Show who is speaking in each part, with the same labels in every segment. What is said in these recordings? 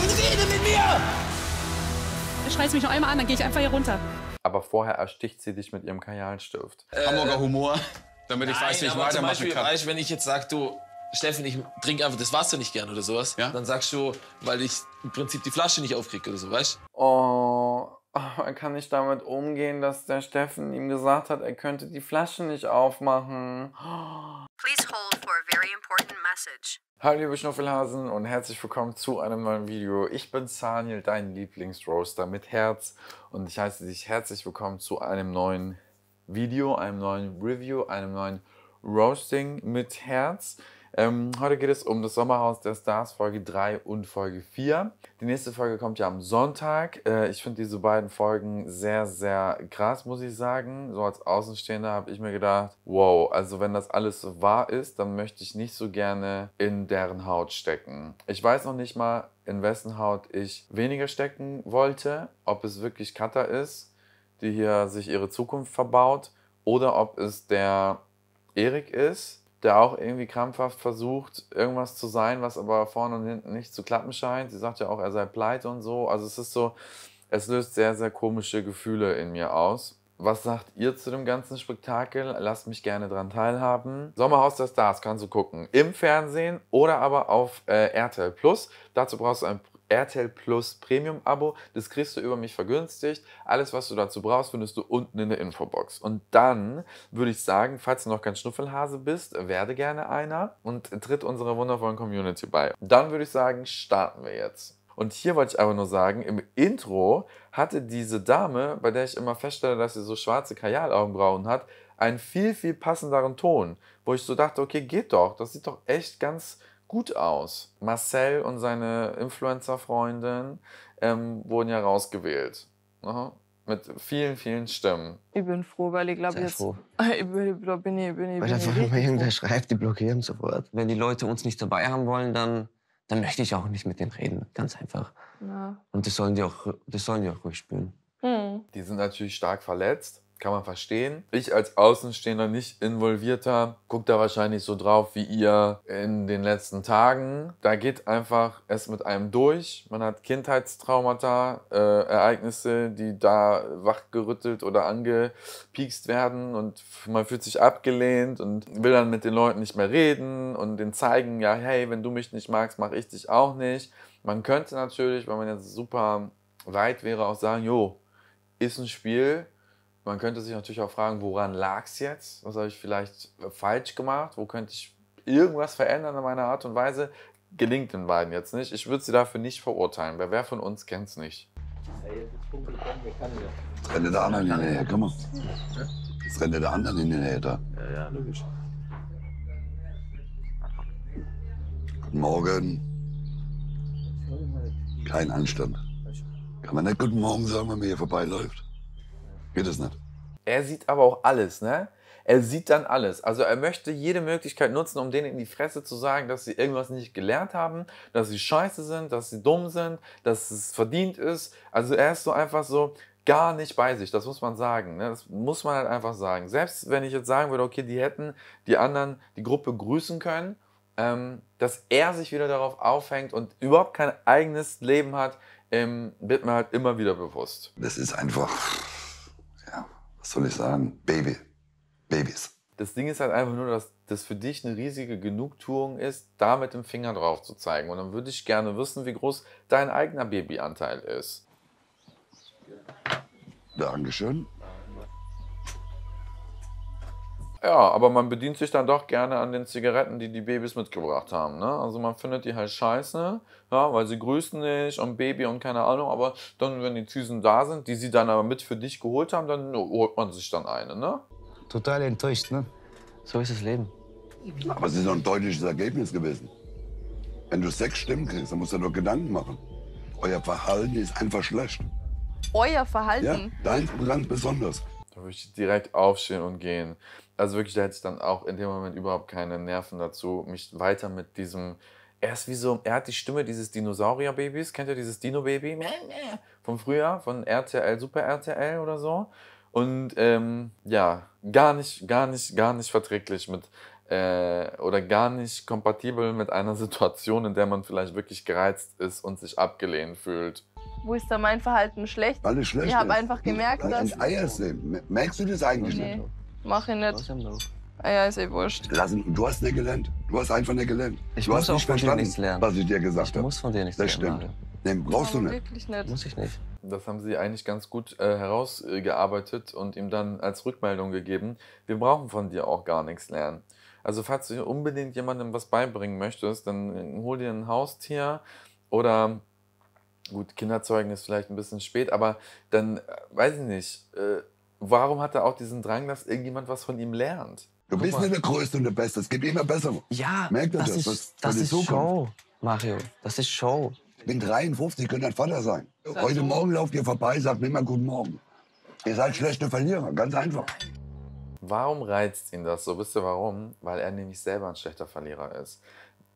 Speaker 1: und rede mit mir! Er schreit mich noch einmal an, dann gehe ich einfach hier runter.
Speaker 2: Aber vorher ersticht sie dich mit ihrem Kajalstift.
Speaker 3: Äh, Hamburger Humor, damit ich nein, weiß, wie ich weitermachen zum Beispiel, kann. Reich, wenn ich jetzt sag, du, Steffen, ich trinke einfach das Wasser nicht gern oder sowas, ja? dann sagst du, weil ich im Prinzip die Flasche nicht aufkriege oder so, weißt du?
Speaker 2: Oh, er kann nicht damit umgehen, dass der Steffen ihm gesagt hat, er könnte die Flasche nicht aufmachen.
Speaker 4: Please hold for a very important message.
Speaker 2: Hallo liebe Schnuffelhasen und herzlich willkommen zu einem neuen Video. Ich bin Saniel, dein Lieblingsroaster mit Herz und ich heiße dich herzlich willkommen zu einem neuen Video, einem neuen Review, einem neuen Roasting mit Herz. Ähm, heute geht es um das Sommerhaus der Stars, Folge 3 und Folge 4. Die nächste Folge kommt ja am Sonntag. Äh, ich finde diese beiden Folgen sehr, sehr krass, muss ich sagen. So als Außenstehender habe ich mir gedacht, wow, also wenn das alles so wahr ist, dann möchte ich nicht so gerne in deren Haut stecken. Ich weiß noch nicht mal, in wessen Haut ich weniger stecken wollte, ob es wirklich Katar ist, die hier sich ihre Zukunft verbaut, oder ob es der Erik ist, der auch irgendwie krampfhaft versucht, irgendwas zu sein, was aber vorne und hinten nicht zu klappen scheint. Sie sagt ja auch, er sei pleite und so. Also es ist so, es löst sehr, sehr komische Gefühle in mir aus. Was sagt ihr zu dem ganzen Spektakel? Lasst mich gerne dran teilhaben. Sommerhaus der Stars kannst du gucken. Im Fernsehen oder aber auf äh, RTL Plus. Dazu brauchst du ein RTL Plus Premium Abo. Das kriegst du über mich vergünstigt. Alles, was du dazu brauchst, findest du unten in der Infobox. Und dann würde ich sagen, falls du noch kein Schnuffelhase bist, werde gerne einer und tritt unserer wundervollen Community bei. Dann würde ich sagen, starten wir jetzt. Und hier wollte ich aber nur sagen, im Intro hatte diese Dame, bei der ich immer feststelle, dass sie so schwarze Kajalaugenbrauen hat, einen viel, viel passenderen Ton, wo ich so dachte, okay, geht doch, das sieht doch echt ganz gut aus. Marcel und seine Influencer-Freundin ähm, wurden ja rausgewählt. Aha. Ne? Mit vielen, vielen Stimmen.
Speaker 4: Ich bin froh, weil ich glaube jetzt. Froh. Ich bin, ich bin, ich bin, ich weil einfach immer
Speaker 2: irgendwer schreibt, die blockieren sofort. Wenn die Leute uns nicht dabei haben wollen, dann, dann möchte ich auch nicht mit
Speaker 5: denen
Speaker 3: reden. Ganz einfach. Ja. Und das sollen die auch,
Speaker 2: das sollen die auch ruhig spüren. Mhm. Die sind natürlich stark verletzt kann man verstehen. Ich als Außenstehender, nicht involvierter, gucke da wahrscheinlich so drauf wie ihr in den letzten Tagen. Da geht einfach es mit einem durch. Man hat Kindheitstraumata, äh, Ereignisse, die da wachgerüttelt oder angepiekst werden und man fühlt sich abgelehnt und will dann mit den Leuten nicht mehr reden und denen zeigen, ja, hey, wenn du mich nicht magst, mache ich dich auch nicht. Man könnte natürlich, wenn man jetzt super weit wäre, auch sagen, jo, ist ein Spiel, man könnte sich natürlich auch fragen, woran lag es jetzt? Was habe ich vielleicht äh, falsch gemacht? Wo könnte ich irgendwas verändern in meiner Art und Weise? Gelingt den beiden jetzt nicht. Ich würde sie dafür nicht verurteilen, weil wer von uns kennt es nicht.
Speaker 5: Jetzt rennt
Speaker 1: der anderen hinterher, komm mal. Jetzt rennt der anderen hinterher da. Ja, ja, logisch. Guten Morgen.
Speaker 2: Kein Anstand. Kann man nicht Guten Morgen sagen, wenn man hier vorbeiläuft? Geht es nicht. Er sieht aber auch alles, ne? Er sieht dann alles. Also er möchte jede Möglichkeit nutzen, um denen in die Fresse zu sagen, dass sie irgendwas nicht gelernt haben, dass sie scheiße sind, dass sie dumm sind, dass es verdient ist. Also er ist so einfach so, gar nicht bei sich. Das muss man sagen. Ne? Das muss man halt einfach sagen. Selbst wenn ich jetzt sagen würde, okay, die hätten die anderen, die Gruppe grüßen können, ähm, dass er sich wieder darauf aufhängt und überhaupt kein eigenes Leben hat, ähm, wird mir halt immer wieder bewusst. Das ist einfach
Speaker 1: was soll ich sagen, Baby,
Speaker 2: Babys. Das Ding ist halt einfach nur, dass das für dich eine riesige Genugtuung ist, da mit dem Finger drauf zu zeigen. Und dann würde ich gerne wissen, wie groß dein eigener Babyanteil ist.
Speaker 1: Dankeschön.
Speaker 2: Ja, aber man bedient sich dann doch gerne an den Zigaretten, die die Babys mitgebracht haben. Ne? Also man findet die halt scheiße, ja, weil sie grüßen nicht und Baby und keine Ahnung. Aber dann, wenn die Tüsen da sind, die sie dann aber mit für dich geholt haben, dann holt man sich dann eine. Ne? Total enttäuscht, ne? So ist das Leben.
Speaker 4: Aber
Speaker 1: es ist doch ein deutliches Ergebnis gewesen. Wenn du sechs Stimmen kriegst, dann musst du dir doch
Speaker 2: Gedanken machen. Euer Verhalten ist einfach schlecht.
Speaker 4: Euer Verhalten? Ja,
Speaker 2: deins ganz besonders. Da würde ich direkt aufstehen und gehen also wirklich, da hätte ich dann auch in dem Moment überhaupt keine Nerven dazu, mich weiter mit diesem. Er ist wie so, er hat die Stimme dieses Dinosaurierbabys, kennt ihr dieses Dino-Baby? Vom Frühjahr, von RTL, Super RTL oder so. Und ähm, ja, gar nicht, gar nicht, gar nicht verträglich mit äh, oder gar nicht kompatibel mit einer Situation, in der man vielleicht wirklich gereizt ist und sich abgelehnt fühlt.
Speaker 4: Wo ist da mein Verhalten schlecht? Alles schlecht. Ich habe einfach gemerkt, dass.
Speaker 2: Ein Eier Merkst du das eigentlich okay. nicht?
Speaker 4: Mach ich nicht. Ah ja, ist eh
Speaker 2: wurscht. Lass
Speaker 1: ihn, du hast nicht gelernt. Du hast einfach nicht gelernt. Ich du muss hast auch nicht von dir nichts lernen. was ich dir gesagt ich habe. muss von dir nichts Das lernen. stimmt.
Speaker 2: Mario. brauchst du nicht. Wirklich nicht. Muss ich nicht. Das haben sie eigentlich ganz gut äh, herausgearbeitet und ihm dann als Rückmeldung gegeben, wir brauchen von dir auch gar nichts lernen. Also falls du unbedingt jemandem was beibringen möchtest, dann äh, hol dir ein Haustier oder gut, Kinderzeugen ist vielleicht ein bisschen spät, aber dann, äh, weiß ich nicht, äh, warum hat er auch diesen Drang, dass irgendjemand was von ihm lernt? Du Guck bist nicht
Speaker 1: der Größte und der Beste. Es gibt immer bessere. Ja, Merkt das, das ist, was, das ist Show, Mario. Das ist Show. Ich bin 53, könnte dein Vater sein. Heute Morgen lauft ihr vorbei, sagt mir immer Guten Morgen. Ihr seid schlechte Verlierer, ganz einfach.
Speaker 2: Warum reizt ihn das so? Wisst ihr warum? Weil er nämlich selber ein schlechter Verlierer ist.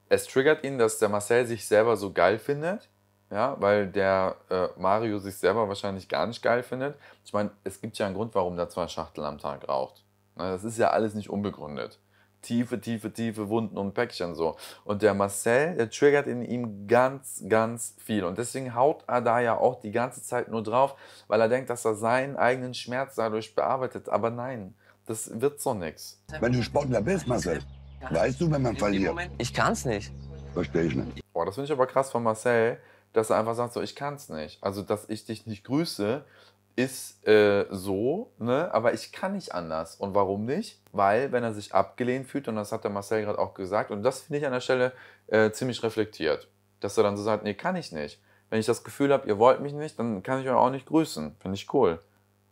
Speaker 2: Es triggert ihn, dass der Marcel sich selber so geil findet ja, weil der äh, Mario sich selber wahrscheinlich gar nicht geil findet. Ich meine, es gibt ja einen Grund, warum der zwei Schachteln am Tag raucht. Na, das ist ja alles nicht unbegründet. Tiefe, tiefe, tiefe Wunden und Päckchen so. Und der Marcel, der triggert in ihm ganz, ganz viel. Und deswegen haut er da ja auch die ganze Zeit nur drauf, weil er denkt, dass er seinen eigenen Schmerz dadurch bearbeitet. Aber nein, das wird so nichts.
Speaker 1: Wenn du Sportler bist, Marcel,
Speaker 2: weißt du, wenn man verliert? Ich kann's nicht. Verstehe ich nicht. Boah, das finde ich aber krass von Marcel dass er einfach sagt, so, ich kann es nicht. Also, dass ich dich nicht grüße, ist äh, so, ne? aber ich kann nicht anders. Und warum nicht? Weil, wenn er sich abgelehnt fühlt, und das hat der Marcel gerade auch gesagt, und das finde ich an der Stelle äh, ziemlich reflektiert, dass er dann so sagt, nee, kann ich nicht. Wenn ich das Gefühl habe, ihr wollt mich nicht, dann kann ich euch auch nicht grüßen. Finde ich cool.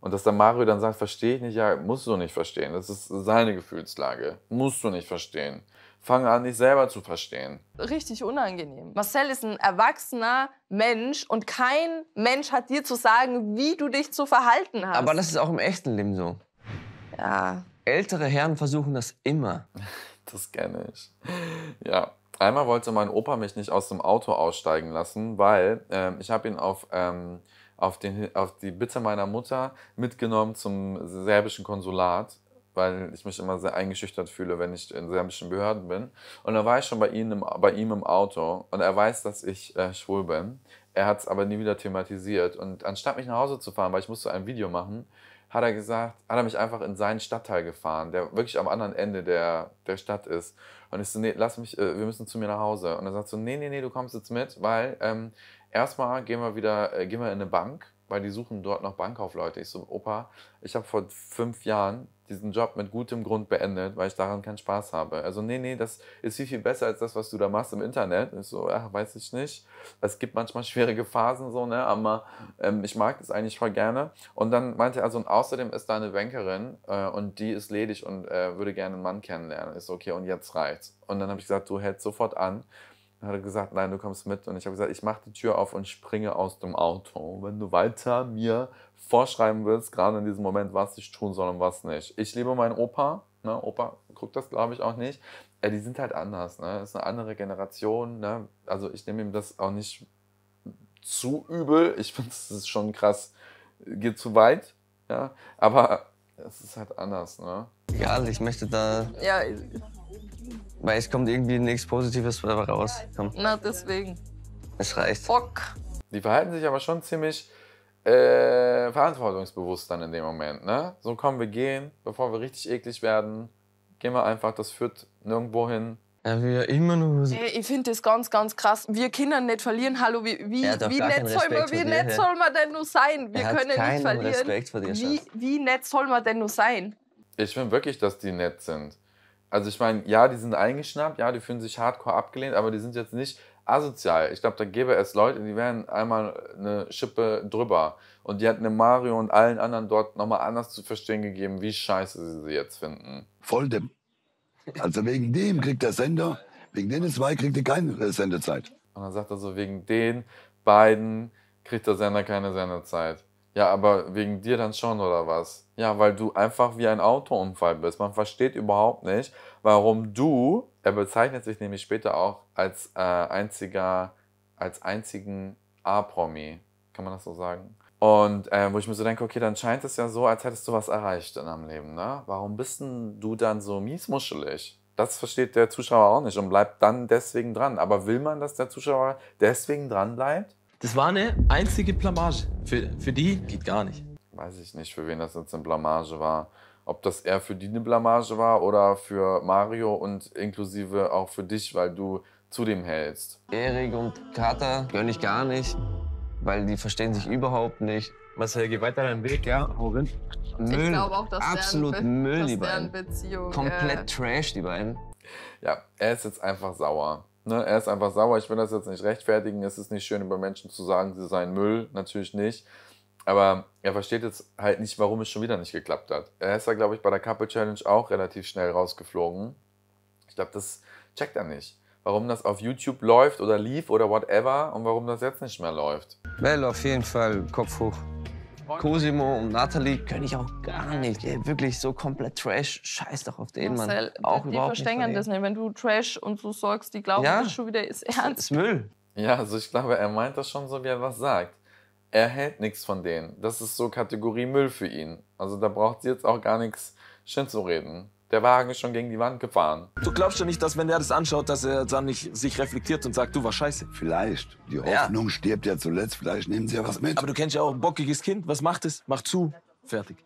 Speaker 2: Und dass der Mario dann sagt, verstehe ich nicht, ja, musst du nicht verstehen. Das ist seine Gefühlslage. Musst du nicht verstehen fange an, dich selber zu verstehen.
Speaker 4: Richtig unangenehm. Marcel ist ein erwachsener Mensch und kein Mensch hat dir zu sagen, wie du dich zu verhalten hast. Aber das
Speaker 5: ist
Speaker 2: auch im echten Leben so. Ja. Ältere Herren versuchen das immer. Das kenne ich. Ja. Einmal wollte mein Opa mich nicht aus dem Auto aussteigen lassen, weil ähm, ich habe ihn auf, ähm, auf, den, auf die Bitte meiner Mutter mitgenommen zum serbischen Konsulat weil ich mich immer sehr eingeschüchtert fühle, wenn ich in serbischen Behörden bin. Und da war ich schon bei, ihm im, bei ihm im Auto und er weiß, dass ich äh, schwul bin. Er hat es aber nie wieder thematisiert. Und anstatt mich nach Hause zu fahren, weil ich musste ein Video machen, hat er gesagt, hat er mich einfach in seinen Stadtteil gefahren, der wirklich am anderen Ende der, der Stadt ist. Und ich so, nee, lass mich, äh, wir müssen zu mir nach Hause. Und er sagt so, nee, nee, nee, du kommst jetzt mit, weil ähm, erstmal gehen wir wieder, äh, gehen wir in eine Bank weil die suchen dort noch Bankkaufleute. Ich so, Opa, ich habe vor fünf Jahren diesen Job mit gutem Grund beendet, weil ich daran keinen Spaß habe. Also nee, nee, das ist viel, viel besser als das, was du da machst im Internet. Ich so, ach, weiß ich nicht. Es gibt manchmal schwierige Phasen so, ne, aber ähm, ich mag das eigentlich voll gerne. Und dann meinte er, also und außerdem ist da eine Bankerin äh, und die ist ledig und äh, würde gerne einen Mann kennenlernen. Ist so, okay, und jetzt reicht's. Und dann habe ich gesagt, du hältst sofort an dann hat er gesagt, nein, du kommst mit. Und ich habe gesagt, ich mache die Tür auf und springe aus dem Auto. Wenn du weiter mir vorschreiben willst, gerade in diesem Moment, was ich tun soll und was nicht. Ich liebe meinen Opa. Ne? Opa guckt das, glaube ich, auch nicht. Ja, äh, die sind halt anders. Ne? Das ist eine andere Generation. Ne? Also ich nehme ihm das auch nicht zu übel. Ich finde, es ist schon krass. Geht zu weit. Ja? Aber es ist halt anders. Ne? Egal, also ich möchte da... Ja, weil es kommt irgendwie nichts Positives dabei raus. Komm.
Speaker 6: Na, deswegen.
Speaker 2: Es reicht. Fuck. Die verhalten sich aber schon ziemlich äh, verantwortungsbewusst dann in dem Moment. Ne? So kommen wir gehen, bevor wir richtig eklig werden. Gehen wir einfach, das führt nirgendwo hin. Ja, wir immer nur. So.
Speaker 4: Ich finde das ganz, ganz krass. Wir Kinder nicht verlieren. Hallo, wie, wie, wie nett, soll man, wie nett soll man denn nur sein? Wir können nicht verlieren. Dir, wie, wie nett soll man denn nur sein?
Speaker 2: Ich finde wirklich, dass die nett sind. Also ich meine, ja, die sind eingeschnappt, ja, die fühlen sich hardcore abgelehnt, aber die sind jetzt nicht asozial. Ich glaube, da gäbe es Leute, die wären einmal eine Schippe drüber. Und die hätten eine Mario und allen anderen dort nochmal anders zu verstehen gegeben, wie scheiße sie sie jetzt finden. Voll dem.
Speaker 1: Also wegen dem kriegt der Sender,
Speaker 2: wegen denen zwei kriegt er keine Sendezeit. Und dann sagt er so, wegen den beiden kriegt der Sender keine Sendezeit. Ja, aber wegen dir dann schon oder was? Ja, weil du einfach wie ein Autounfall bist. Man versteht überhaupt nicht, warum du, er bezeichnet sich nämlich später auch als äh, einziger, als einzigen A-Promi. Kann man das so sagen? Und äh, wo ich mir so denke, okay, dann scheint es ja so, als hättest du was erreicht in deinem Leben, ne? Warum bist denn du dann so miesmuschelig? Das versteht der Zuschauer auch nicht und bleibt dann deswegen dran. Aber will man, dass der Zuschauer deswegen dran bleibt? Das war eine einzige Blamage. Für, für die geht gar nicht. Weiß ich nicht, für wen das jetzt eine Blamage war. Ob das eher für die eine Blamage war oder für Mario und inklusive auch für dich, weil du zu dem hältst. Erik und Kater gönne ich gar nicht, weil die verstehen sich überhaupt nicht. Marcel, geh weiter deinen Weg, ja, hau Müll, ich glaube auch, dass absolut deren, Müll, die beiden. Komplett ja. Äh, Trash, die beiden. Ja, er ist jetzt einfach sauer. Ne, er ist einfach sauer. Ich will das jetzt nicht rechtfertigen. Es ist nicht schön, über Menschen zu sagen, sie seien Müll. Natürlich nicht. Aber er versteht jetzt halt nicht, warum es schon wieder nicht geklappt hat. Er ist da, glaube ich, bei der Couple Challenge auch relativ schnell rausgeflogen. Ich glaube, das checkt er nicht. Warum das auf YouTube läuft oder lief oder whatever und warum das jetzt nicht mehr läuft.
Speaker 5: Bell, auf jeden Fall Kopf hoch. Cosimo und Natalie kann
Speaker 2: ich auch gar nicht. Ey, wirklich so komplett Trash. Scheiß doch auf den, Mann. auch die überhaupt verstehen nicht das
Speaker 4: nicht. Wenn du Trash und so sorgst, die glauben, ja. das schon wieder ist ernst. Das ist
Speaker 2: Müll. Ja, also ich glaube, er meint das schon so, wie er was sagt. Er hält nichts von denen. Das ist so Kategorie Müll für ihn.
Speaker 3: Also da braucht sie jetzt auch gar nichts schön zu reden. Der Wagen ist schon gegen die Wand gefahren. Du glaubst ja nicht, dass wenn er das anschaut, dass er dann nicht sich reflektiert und sagt, du war scheiße. Vielleicht. Die Hoffnung
Speaker 2: ja. stirbt ja zuletzt.
Speaker 3: Vielleicht nehmen sie ja was mit. Aber du kennst ja auch ein bockiges Kind. Was macht es? Macht zu. Fertig.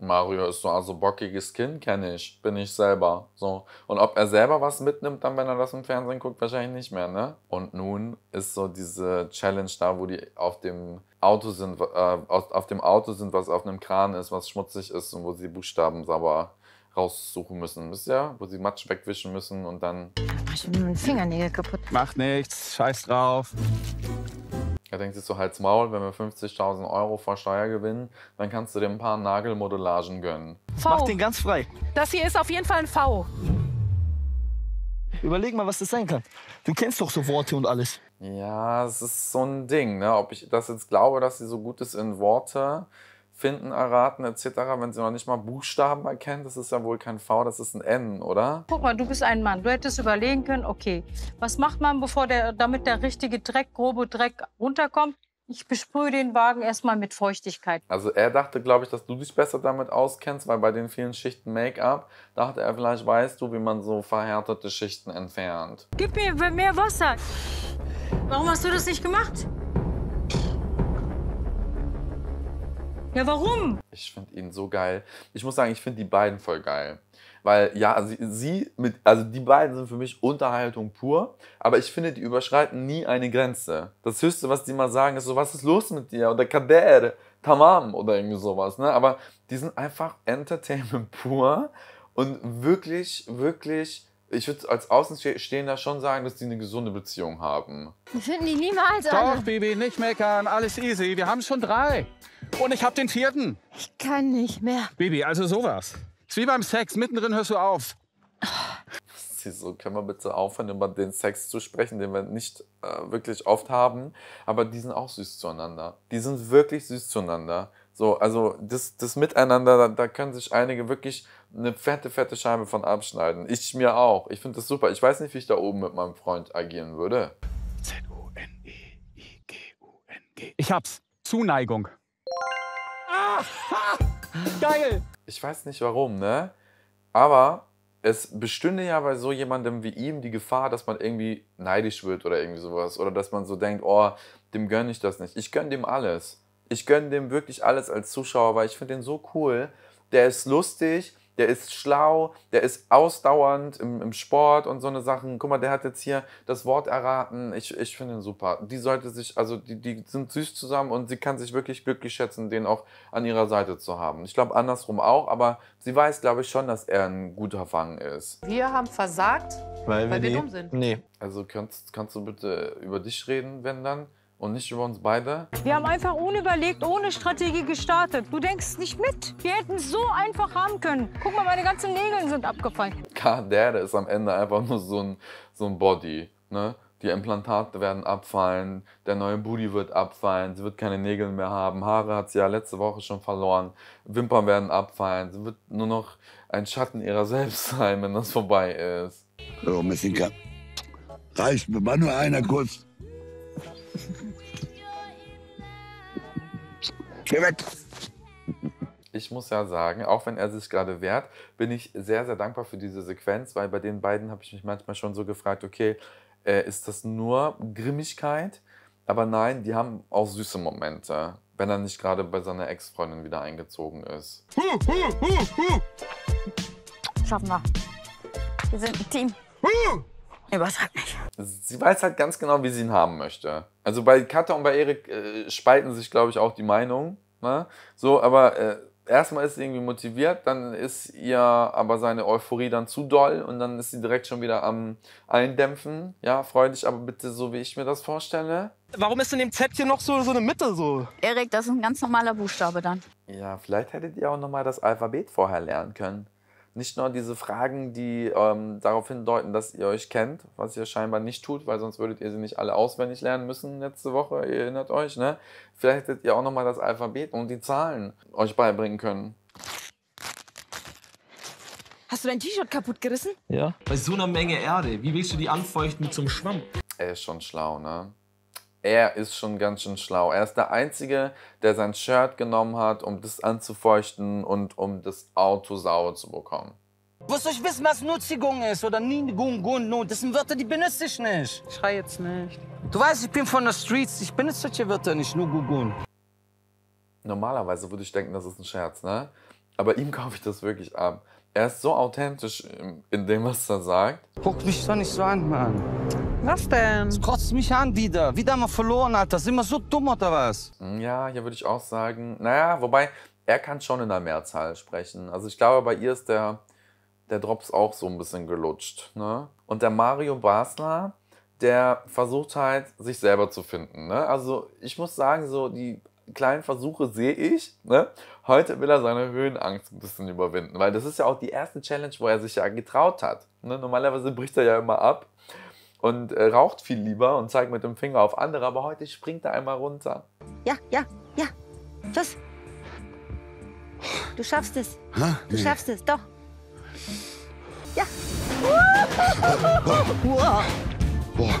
Speaker 2: Mario ist so, also bockiges Kind kenne ich, bin ich selber. So. Und ob er selber was mitnimmt, dann, wenn er das im Fernsehen guckt, wahrscheinlich nicht mehr, ne? Und nun ist so diese Challenge da, wo die auf dem Auto sind, äh, auf, auf dem Auto sind, was auf einem Kran ist, was schmutzig ist und wo sie Buchstaben sauber raussuchen müssen. Wisst ihr? Wo sie Matsch wegwischen müssen und dann. Ich
Speaker 4: mir meinen Fingernägel kaputt.
Speaker 2: Macht nichts, scheiß drauf. Er denkt sich so, halt's Maul, wenn wir 50.000 Euro vor Steuer gewinnen, dann kannst du dir ein paar Nagelmodellagen gönnen. V. Mach den ganz frei.
Speaker 6: Das hier ist auf jeden Fall ein V.
Speaker 2: Überleg mal, was das sein kann. Du kennst doch so Worte und alles. Ja, es ist so ein Ding, ne? Ob ich das jetzt glaube, dass sie so gut ist in Worte, finden, erraten etc., wenn sie noch nicht mal Buchstaben erkennt? Das ist ja wohl kein V, das ist ein N, oder?
Speaker 7: Guck mal, du bist ein Mann. Du hättest überlegen können, okay, was macht man, bevor der, damit der richtige Dreck, grobe Dreck runterkommt? Ich besprühe den Wagen erstmal mit Feuchtigkeit.
Speaker 2: Also er dachte, glaube ich, dass du dich besser damit auskennst, weil bei den vielen Schichten Make-up dachte er, vielleicht weißt du, wie man so verhärtete Schichten entfernt.
Speaker 7: Gib mir mehr Wasser. Warum hast du das nicht gemacht? Ja, warum?
Speaker 2: Ich finde ihn so geil. Ich muss sagen, ich finde die beiden voll geil. Weil ja, sie, sie, mit, also die beiden sind für mich Unterhaltung pur, aber ich finde, die überschreiten nie eine Grenze. Das Höchste, was die mal sagen, ist so, was ist los mit dir? Oder Kader, Tamam oder irgendwie sowas. Ne? Aber die sind einfach Entertainment pur und wirklich, wirklich ich würde als Außenstehender schon sagen, dass die eine gesunde Beziehung haben.
Speaker 8: Wir finden die niemals an. Doch, Bibi, nicht meckern, alles easy. Wir haben schon drei. Und ich habe den vierten. Ich kann nicht mehr. Bibi, also sowas. Ist wie beim Sex, mittendrin hörst du auf.
Speaker 2: so, können wir bitte aufhören, über den Sex zu sprechen, den wir nicht äh, wirklich oft haben. Aber die sind auch süß zueinander. Die sind wirklich süß zueinander. So, also das, das Miteinander, da, da können sich einige wirklich eine fette, fette Scheibe von abschneiden. Ich mir auch. Ich finde das super. Ich weiß nicht, wie ich da oben mit meinem Freund agieren würde.
Speaker 8: Z-U-N-E-I-G-U-N-G. Ich hab's. Zuneigung.
Speaker 2: Ah, Geil! Ich weiß nicht warum, ne? Aber es bestünde ja bei so jemandem wie ihm die Gefahr, dass man irgendwie neidisch wird oder irgendwie sowas. Oder dass man so denkt, oh, dem gönne ich das nicht. Ich gönne dem alles. Ich gönne dem wirklich alles als Zuschauer, weil ich finde den so cool. Der ist lustig, der ist schlau, der ist ausdauernd im, im Sport und so eine Sachen. Guck mal, der hat jetzt hier das Wort erraten. Ich, ich finde ihn super. Die sollte sich, also die, die sind süß zusammen und sie kann sich wirklich glücklich schätzen, den auch an ihrer Seite zu haben. Ich glaube, andersrum auch, aber sie weiß, glaube ich, schon, dass er ein guter Fang ist.
Speaker 4: Wir haben versagt,
Speaker 7: weil, weil wir, wir dumm sind. Nee.
Speaker 2: Also kannst, kannst du bitte über dich reden, wenn dann? und nicht über uns beide.
Speaker 7: Wir haben einfach unüberlegt, ohne Strategie gestartet. Du denkst nicht mit. Wir hätten es so einfach haben können. Guck mal, meine ganzen Nägel sind abgefallen.
Speaker 2: Der ist am Ende einfach nur so ein, so ein Body. Ne? Die Implantate werden abfallen, der neue Booty wird abfallen, sie wird keine Nägel mehr haben, Haare hat sie ja letzte Woche schon verloren, Wimpern werden abfallen, sie wird nur noch ein Schatten ihrer selbst sein, wenn das vorbei ist.
Speaker 1: So, Messinka, reicht mir mal nur einer kurz.
Speaker 2: Geh Ich muss ja sagen, auch wenn er sich gerade wehrt, bin ich sehr, sehr dankbar für diese Sequenz, weil bei den beiden habe ich mich manchmal schon so gefragt, okay, äh, ist das nur Grimmigkeit? Aber nein, die haben auch süße Momente, wenn er nicht gerade bei seiner Ex-Freundin wieder eingezogen ist.
Speaker 4: Schaffen wir. Wir sind ein Team. Übertrag nicht.
Speaker 2: Sie weiß halt ganz genau, wie sie ihn haben möchte. Also bei Katha und bei Erik äh, spalten sich, glaube ich, auch die Meinungen. Ne? So, aber äh, erstmal ist sie irgendwie motiviert, dann ist ihr aber seine Euphorie dann zu doll und dann ist sie direkt schon wieder am Eindämpfen. Ja, freu dich aber bitte so, wie ich mir das vorstelle. Warum ist in dem Z hier noch so, so eine Mitte so?
Speaker 4: Erik, das ist ein ganz normaler Buchstabe dann.
Speaker 2: Ja, vielleicht hättet ihr auch nochmal das Alphabet vorher lernen können nicht nur diese Fragen, die ähm, darauf hindeuten, dass ihr euch kennt, was ihr scheinbar nicht tut, weil sonst würdet ihr sie nicht alle auswendig lernen müssen letzte Woche, ihr erinnert euch, ne? Vielleicht hättet ihr auch nochmal das Alphabet und die Zahlen euch beibringen
Speaker 3: können.
Speaker 7: Hast du dein T-Shirt kaputt gerissen?
Speaker 3: Ja. Bei so einer Menge Erde, wie willst du die anfeuchten mit so einem Schwamm? Er ist schon schlau, ne?
Speaker 2: er ist schon ganz schön schlau. Er ist der Einzige, der sein Shirt genommen hat, um das anzufeuchten und um das Auto sauer zu bekommen.
Speaker 6: Wirst du wissen, was Nutzigung ist oder Nigung, Gun, Das sind Wörter, die benutze ich nicht. Ich schrei jetzt nicht. Du weißt, ich bin von der Streets.
Speaker 3: Ich benutze solche Wörter nicht, Nugugun.
Speaker 2: Normalerweise würde ich denken, das ist ein Scherz, ne? Aber ihm kaufe ich das wirklich ab. Er ist so authentisch in dem, was er sagt. Guck mich doch nicht so an, Mann. Was denn? Es kotzt mich an wieder. Wieder mal verloren, Alter. Sind wir so dumm oder was? Hm, ja, hier würde ich auch sagen. Naja, wobei, er kann schon in der Mehrzahl sprechen. Also ich glaube, bei ihr ist der, der Drops auch so ein bisschen gelutscht. Ne? Und der Mario Basler, der versucht halt, sich selber zu finden. Ne? Also ich muss sagen, so die kleinen Versuche sehe ich. Ne? Heute will er seine Höhenangst ein bisschen überwinden, weil das ist ja auch die erste Challenge, wo er sich ja getraut hat. Ne? Normalerweise bricht er ja immer ab und äh, raucht viel lieber und zeigt mit dem Finger auf andere, aber heute springt er einmal runter. Ja, ja, ja. Tschüss. Du schaffst es. Ha? Du nee. schaffst es, doch. Ja. Wow. Wow. Wow.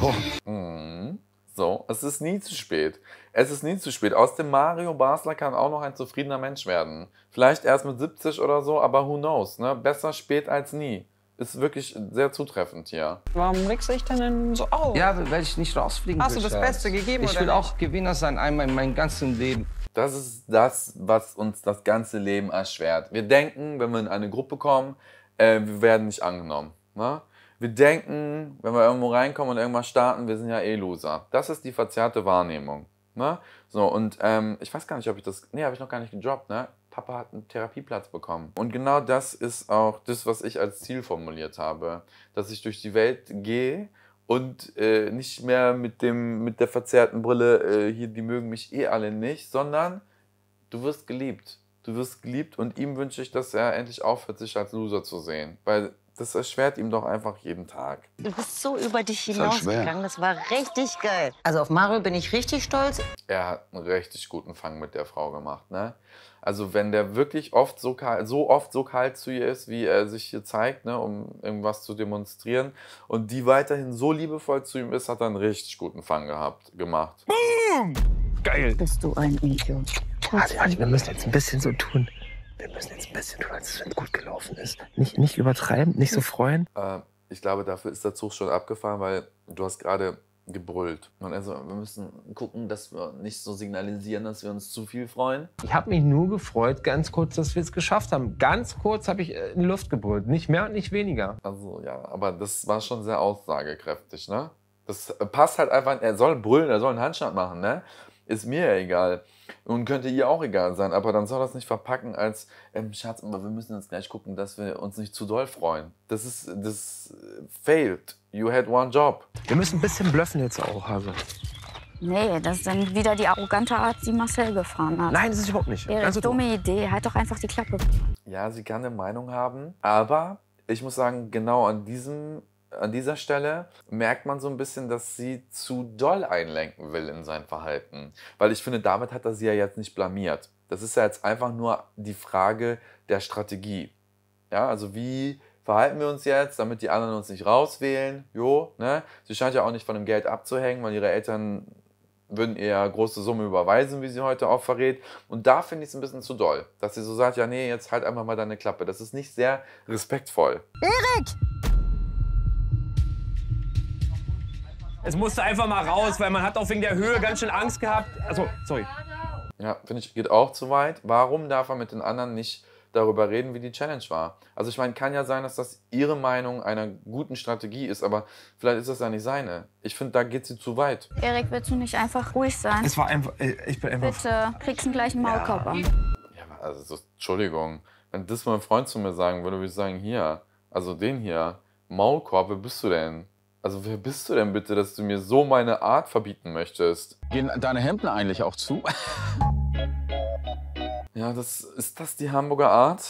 Speaker 2: Wow. Mhm so. Es ist nie zu spät. Es ist nie zu spät. Aus dem Mario Basler kann auch noch ein zufriedener Mensch werden. Vielleicht erst mit 70 oder so, aber who knows, ne? Besser spät als nie. Ist wirklich sehr zutreffend hier.
Speaker 8: Warum regst du dich denn so auf? Ja,
Speaker 2: weil ich nicht rausfliegen Hast Hast du das Beste gegeben, Ich will nicht? auch Gewinner sein, einmal in meinem ganzen Leben. Das ist das, was uns das ganze Leben erschwert. Wir denken, wenn wir in eine Gruppe kommen, äh, wir werden nicht angenommen. Ne? wir denken, wenn wir irgendwo reinkommen und irgendwas starten, wir sind ja eh Loser. Das ist die verzerrte Wahrnehmung. Ne? So, und ähm, ich weiß gar nicht, ob ich das. Nee, habe ich noch gar nicht gedroppt, ne? Papa hat einen Therapieplatz bekommen. Und genau das ist auch das, was ich als Ziel formuliert habe. Dass ich durch die Welt gehe und äh, nicht mehr mit, dem, mit der verzerrten Brille, äh, hier, die mögen mich eh alle nicht, sondern du wirst geliebt. Du wirst geliebt und ihm wünsche ich, dass er endlich aufhört, sich als Loser zu sehen. Weil das erschwert ihm doch einfach jeden Tag.
Speaker 7: Du bist so über dich halt hinausgegangen, das war richtig geil. Also auf Mario bin ich richtig stolz.
Speaker 2: Er hat einen richtig guten Fang mit der Frau gemacht, ne? Also wenn der wirklich oft so, kalt, so oft so kalt zu ihr ist, wie er sich hier zeigt, ne, um irgendwas zu demonstrieren, und die weiterhin so liebevoll zu ihm ist, hat er einen richtig guten Fang gehabt, gemacht.
Speaker 5: Boom! Geil. Bist du ein Idiot? Warte, warte, wir müssen jetzt ein bisschen so tun, wir müssen jetzt ein bisschen tun, als wenn es gut gelaufen ist. Nicht, nicht übertreiben, nicht so
Speaker 2: freuen. Äh, ich glaube, dafür ist der Zug schon abgefahren, weil du hast gerade gebrüllt. Und also wir müssen gucken, dass wir nicht so signalisieren, dass wir uns zu viel freuen. Ich habe mich nur gefreut,
Speaker 5: ganz kurz, dass wir es geschafft haben. Ganz kurz habe ich äh,
Speaker 2: in die Luft gebrüllt, nicht mehr und nicht weniger. Also ja, aber das war schon sehr aussagekräftig, ne? Das passt halt einfach, er soll brüllen, er soll einen Handstand machen, ne? Ist mir ja egal und könnte ihr auch egal sein, aber dann soll das nicht verpacken als, ähm, Schatz, aber wir müssen jetzt gleich gucken, dass wir uns nicht zu doll freuen. Das ist, das failed. You had one job. Wir müssen ein bisschen blöffen jetzt auch, Hase.
Speaker 4: Nee, das ist dann wieder die arrogante Art, die Marcel gefahren hat. Nein, das ist überhaupt nicht. Ganz dumme dumm. Idee, halt doch einfach die Klappe.
Speaker 2: Ja, sie kann eine Meinung haben, aber ich muss sagen, genau an diesem an dieser Stelle merkt man so ein bisschen, dass sie zu doll einlenken will in sein Verhalten. Weil ich finde, damit hat er sie ja jetzt nicht blamiert. Das ist ja jetzt einfach nur die Frage der Strategie. Ja, also wie verhalten wir uns jetzt, damit die anderen uns nicht rauswählen? Jo, ne? Sie scheint ja auch nicht von dem Geld abzuhängen, weil ihre Eltern würden ihr große Summe überweisen, wie sie heute auch verrät. Und da finde ich es ein bisschen zu doll, dass sie so sagt, ja nee, jetzt halt einfach mal deine Klappe. Das ist nicht sehr respektvoll. Erik! Es musste einfach mal raus, weil man hat auch wegen
Speaker 5: der Höhe ganz schön Angst gehabt.
Speaker 2: Also, sorry. Ja, finde ich, geht auch zu weit. Warum darf er mit den anderen nicht darüber reden, wie die Challenge war? Also ich meine, kann ja sein, dass das ihre Meinung einer guten Strategie ist, aber vielleicht ist das ja nicht seine. Ich finde, da geht sie zu weit.
Speaker 4: Erik, willst du nicht einfach ruhig sein? Es
Speaker 2: war einfach, äh, ich bin einfach...
Speaker 4: Bitte, kriegst du gleich einen Maulkorb Maulkörper.
Speaker 2: Ja, ja also, Entschuldigung. Wenn das mein Freund zu mir sagen würde, würde ich sagen, hier, also den hier, Maulkorb, wer bist du denn? Also wer bist du denn bitte, dass du mir so meine Art verbieten möchtest? Gehen deine Hemden eigentlich auch zu? ja, das, ist das die Hamburger Art?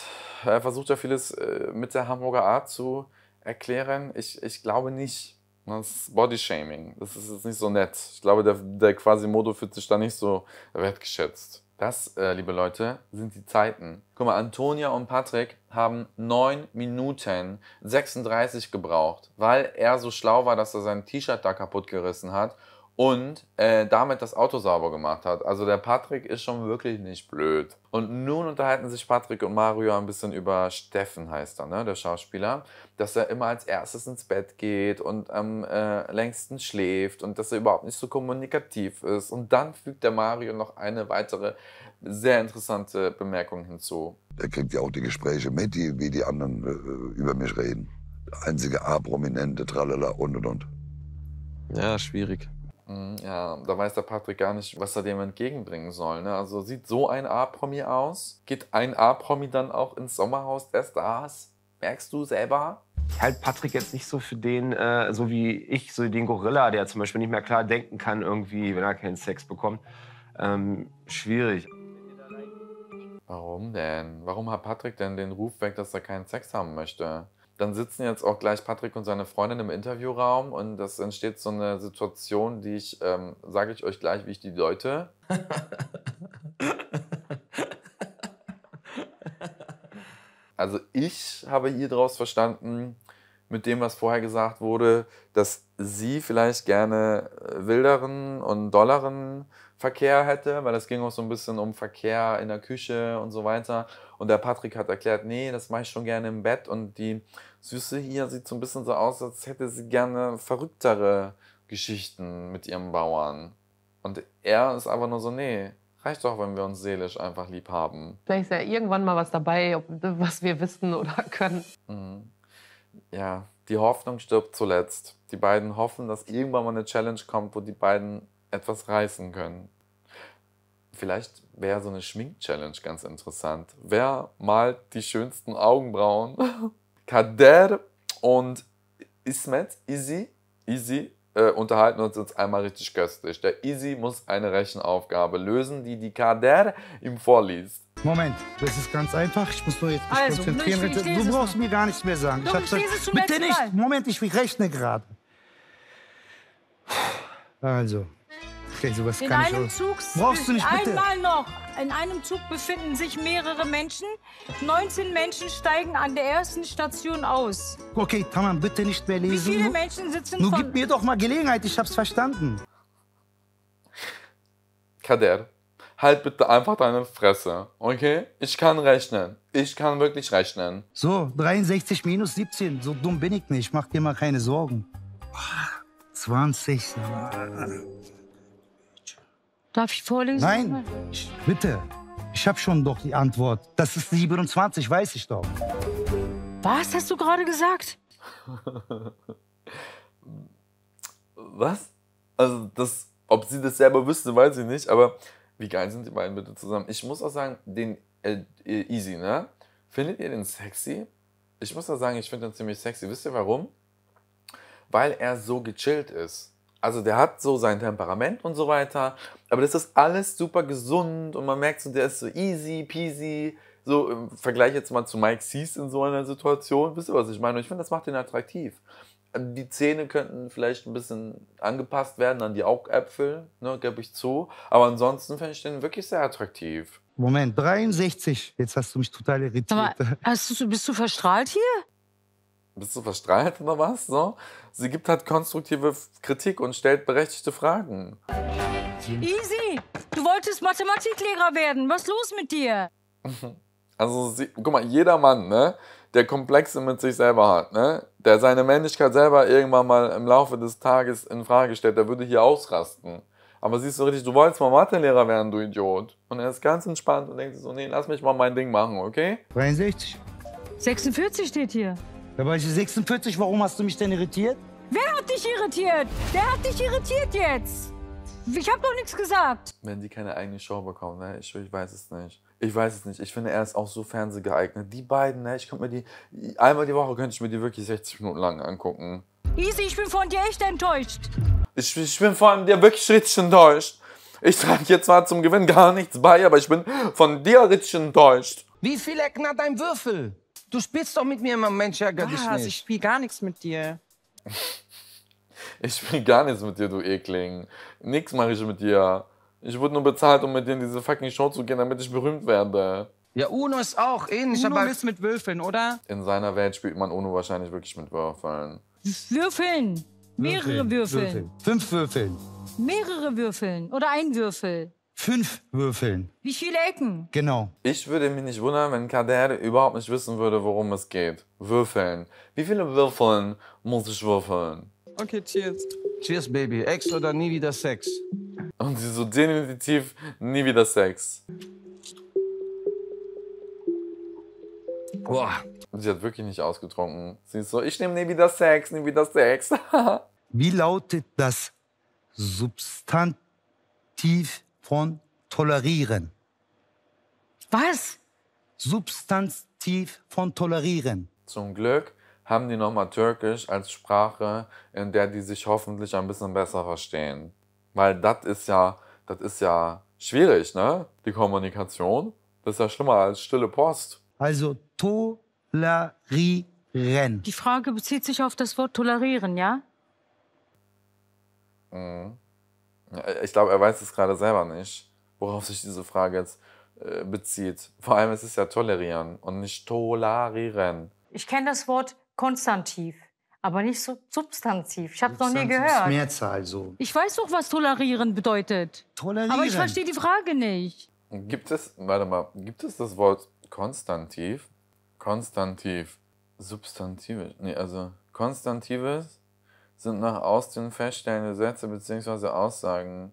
Speaker 2: Er versucht ja vieles äh, mit der Hamburger Art zu erklären. Ich, ich glaube nicht. Das ist Bodyshaming. Das ist jetzt nicht so nett. Ich glaube, der, der quasi Modo fühlt sich da nicht so wertgeschätzt. Das, äh, liebe Leute, sind die Zeiten. Guck mal, Antonia und Patrick haben 9 Minuten 36 gebraucht, weil er so schlau war, dass er sein T-Shirt da kaputt gerissen hat und äh, damit das Auto sauber gemacht hat. Also der Patrick ist schon wirklich nicht blöd. Und nun unterhalten sich Patrick und Mario ein bisschen über Steffen, heißt er, ne? der Schauspieler, dass er immer als erstes ins Bett geht und am äh, längsten schläft und dass er überhaupt nicht so kommunikativ ist. Und dann fügt der Mario noch eine weitere sehr interessante Bemerkung hinzu.
Speaker 1: Er kriegt ja auch die Gespräche mit, die, wie die anderen äh, über mich reden. Einzige A-Prominente, tralala und und und.
Speaker 2: Ja, schwierig. Mhm, ja, da weiß der Patrick gar nicht, was er dem entgegenbringen soll. Ne? Also sieht so ein A-Promi aus? Geht ein A-Promi dann auch ins Sommerhaus der Stars? Merkst du selber? Ich halte Patrick
Speaker 5: jetzt nicht so für den, äh, so wie ich, so den Gorilla, der zum Beispiel nicht mehr klar denken kann, irgendwie,
Speaker 2: wenn er keinen Sex bekommt. Ähm, schwierig. Warum denn? Warum hat Patrick denn den Ruf weg, dass er keinen Sex haben möchte? dann sitzen jetzt auch gleich Patrick und seine Freundin im Interviewraum und das entsteht so eine Situation, die ich, ähm, sage ich euch gleich, wie ich die deute. also ich habe ihr daraus verstanden, mit dem, was vorher gesagt wurde, dass sie vielleicht gerne äh, wilderen und dolleren Verkehr hätte, weil es ging auch so ein bisschen um Verkehr in der Küche und so weiter. Und der Patrick hat erklärt, nee, das mache ich schon gerne im Bett und die Süße hier sieht so ein bisschen so aus, als hätte sie gerne verrücktere Geschichten mit ihrem Bauern. Und er ist einfach nur so, nee, reicht doch, wenn wir uns seelisch einfach lieb haben. Vielleicht ist ja
Speaker 5: irgendwann mal was dabei, was wir wissen oder können.
Speaker 2: Mhm. Ja, die Hoffnung stirbt zuletzt. Die beiden hoffen, dass irgendwann mal eine Challenge kommt, wo die beiden etwas reißen können. Vielleicht wäre so eine Schmink-Challenge ganz interessant. Wer malt die schönsten Augenbrauen? Kader und Ismet, Izzy, Izzy äh, unterhalten uns jetzt einmal richtig köstlich. Der Izzy muss eine Rechenaufgabe lösen, die die Kader ihm vorliest.
Speaker 6: Moment, das ist ganz einfach. Ich muss nur jetzt mich also, konzentrieren. Nicht, du brauchst mir gar nichts mehr sagen. ich ich gesagt, bitte nicht. Moment, ich rechne gerade. Also, Okay, sowas in kann einem ich Zug Brauchst du nicht bitte? Einmal
Speaker 7: noch. In einem Zug befinden sich mehrere Menschen. 19 Menschen steigen an der ersten Station aus.
Speaker 6: Okay, Tamam, bitte nicht mehr lesen. Wie viele
Speaker 7: Menschen sitzen Nun von... gib
Speaker 6: mir doch mal Gelegenheit, ich hab's verstanden.
Speaker 2: Kader, halt bitte einfach deine Fresse, okay? Ich kann rechnen. Ich kann wirklich rechnen.
Speaker 6: So, 63 minus 17. So dumm bin ich nicht. Mach dir mal keine Sorgen. 20.
Speaker 7: Darf ich vorlesen? Nein, ich,
Speaker 6: bitte. Ich habe schon doch die Antwort. Das ist 27, weiß ich doch.
Speaker 7: Was hast du gerade gesagt?
Speaker 2: Was? Also, das, ob sie das selber wüsste, weiß ich nicht. Aber wie geil sind die beiden bitte zusammen? Ich muss auch sagen, den äh, äh Easy, ne? Findet ihr den sexy? Ich muss auch sagen, ich finde den ziemlich sexy. Wisst ihr warum? Weil er so gechillt ist. Also der hat so sein Temperament und so weiter, aber das ist alles super gesund und man merkt so, der ist so easy peasy. So im ähm, Vergleich jetzt mal zu Mike Sees in so einer Situation, wisst ihr, was ich meine? Und ich finde, das macht ihn attraktiv. Ähm, die Zähne könnten vielleicht ein bisschen angepasst werden an die Augäpfel, ne, gebe ich zu. Aber ansonsten finde ich den wirklich sehr attraktiv.
Speaker 6: Moment, 63. Jetzt hast du mich total irritiert. Aber hast du, bist du verstrahlt hier?
Speaker 2: bist du verstrahlt oder was? So? Sie gibt halt konstruktive Kritik und stellt berechtigte Fragen.
Speaker 7: Easy, du wolltest Mathematiklehrer werden. Was ist los mit dir?
Speaker 2: Also, sie, guck mal, jeder Mann, ne, der Komplexe mit sich selber hat, ne, der seine Männlichkeit selber irgendwann mal im Laufe des Tages in Frage stellt, der würde hier ausrasten. Aber siehst du richtig, du wolltest mal Mathelehrer werden, du Idiot. Und er ist ganz entspannt und denkt so, nee, lass mich mal mein Ding machen, okay?
Speaker 6: 63.
Speaker 7: 46 steht hier.
Speaker 6: Da war ich 46. Warum hast du mich denn irritiert?
Speaker 7: Wer hat dich irritiert? Wer hat dich irritiert jetzt? Ich habe doch nichts gesagt.
Speaker 2: Wenn die keine eigene Show bekommen, ne? ich, ich weiß es nicht. Ich weiß es nicht. Ich finde, er ist auch so fernsehgeeignet. Die beiden, ne? ich könnte mir die. Einmal die Woche könnte ich mir die wirklich 60 Minuten lang angucken.
Speaker 7: Easy, ich bin von dir echt enttäuscht.
Speaker 2: Ich, ich bin von dir wirklich richtig enttäuscht. Ich trage jetzt zwar zum Gewinn gar nichts bei, aber ich bin von dir richtig enttäuscht.
Speaker 5: Wie viel Ecken hat dein Würfel? Du spielst doch mit mir im Moment, ärger dich nicht. Ich
Speaker 2: spiele gar nichts mit dir. Ich spiele gar nichts mit dir, du Ekling. Nix mache ich mit dir. Ich wurde nur bezahlt, um mit dir in diese fucking Show zu gehen, damit ich berühmt werde. Ja, Uno ist auch ähnlich. Uno aber ist mit
Speaker 8: Würfeln, oder?
Speaker 2: In seiner Welt spielt man Uno wahrscheinlich wirklich mit Würfeln.
Speaker 7: Würfeln! Mehrere Würfeln. Würfeln.
Speaker 2: Fünf Würfeln.
Speaker 7: Mehrere Würfeln oder ein Würfel
Speaker 6: fünf würfeln.
Speaker 7: Wie viele Ecken?
Speaker 6: Genau.
Speaker 2: Ich würde mich nicht wundern, wenn Kader überhaupt nicht wissen würde, worum es geht. Würfeln. Wie viele Würfeln muss ich würfeln? Okay, cheers. Cheers, Baby. Ex oder nie wieder Sex? Und sie so definitiv nie wieder Sex. Boah. Sie hat wirklich nicht ausgetrunken. Sie ist so, ich nehme nie wieder Sex, nie wieder Sex. Wie lautet
Speaker 6: das Substantiv von tolerieren. Was? Substantiv von tolerieren.
Speaker 2: Zum Glück haben die nochmal Türkisch als Sprache, in der die sich hoffentlich ein bisschen besser verstehen. Weil das ist ja, das ist ja schwierig, ne? Die Kommunikation. Das ist ja schlimmer als stille Post.
Speaker 6: Also tolerieren. Die
Speaker 7: Frage bezieht sich auf das Wort tolerieren, ja?
Speaker 2: Mhm. Äh, ich glaube, er weiß es gerade selber nicht, worauf sich diese Frage jetzt äh, bezieht. Vor allem ist es ja tolerieren und nicht tolerieren.
Speaker 7: Ich kenne das Wort Konstantiv, aber nicht so Substantiv. Ich habe es noch nie gehört. Ist
Speaker 2: Mehrzahl so.
Speaker 7: Ich weiß doch, was tolerieren bedeutet.
Speaker 2: Tolerieren. Aber ich verstehe die
Speaker 7: Frage nicht.
Speaker 2: Gibt es, warte mal, gibt es das Wort Konstantiv? Konstantiv. Substantive. Nee, also Konstantives sind nach Austin feststellende Sätze bzw. Aussagen.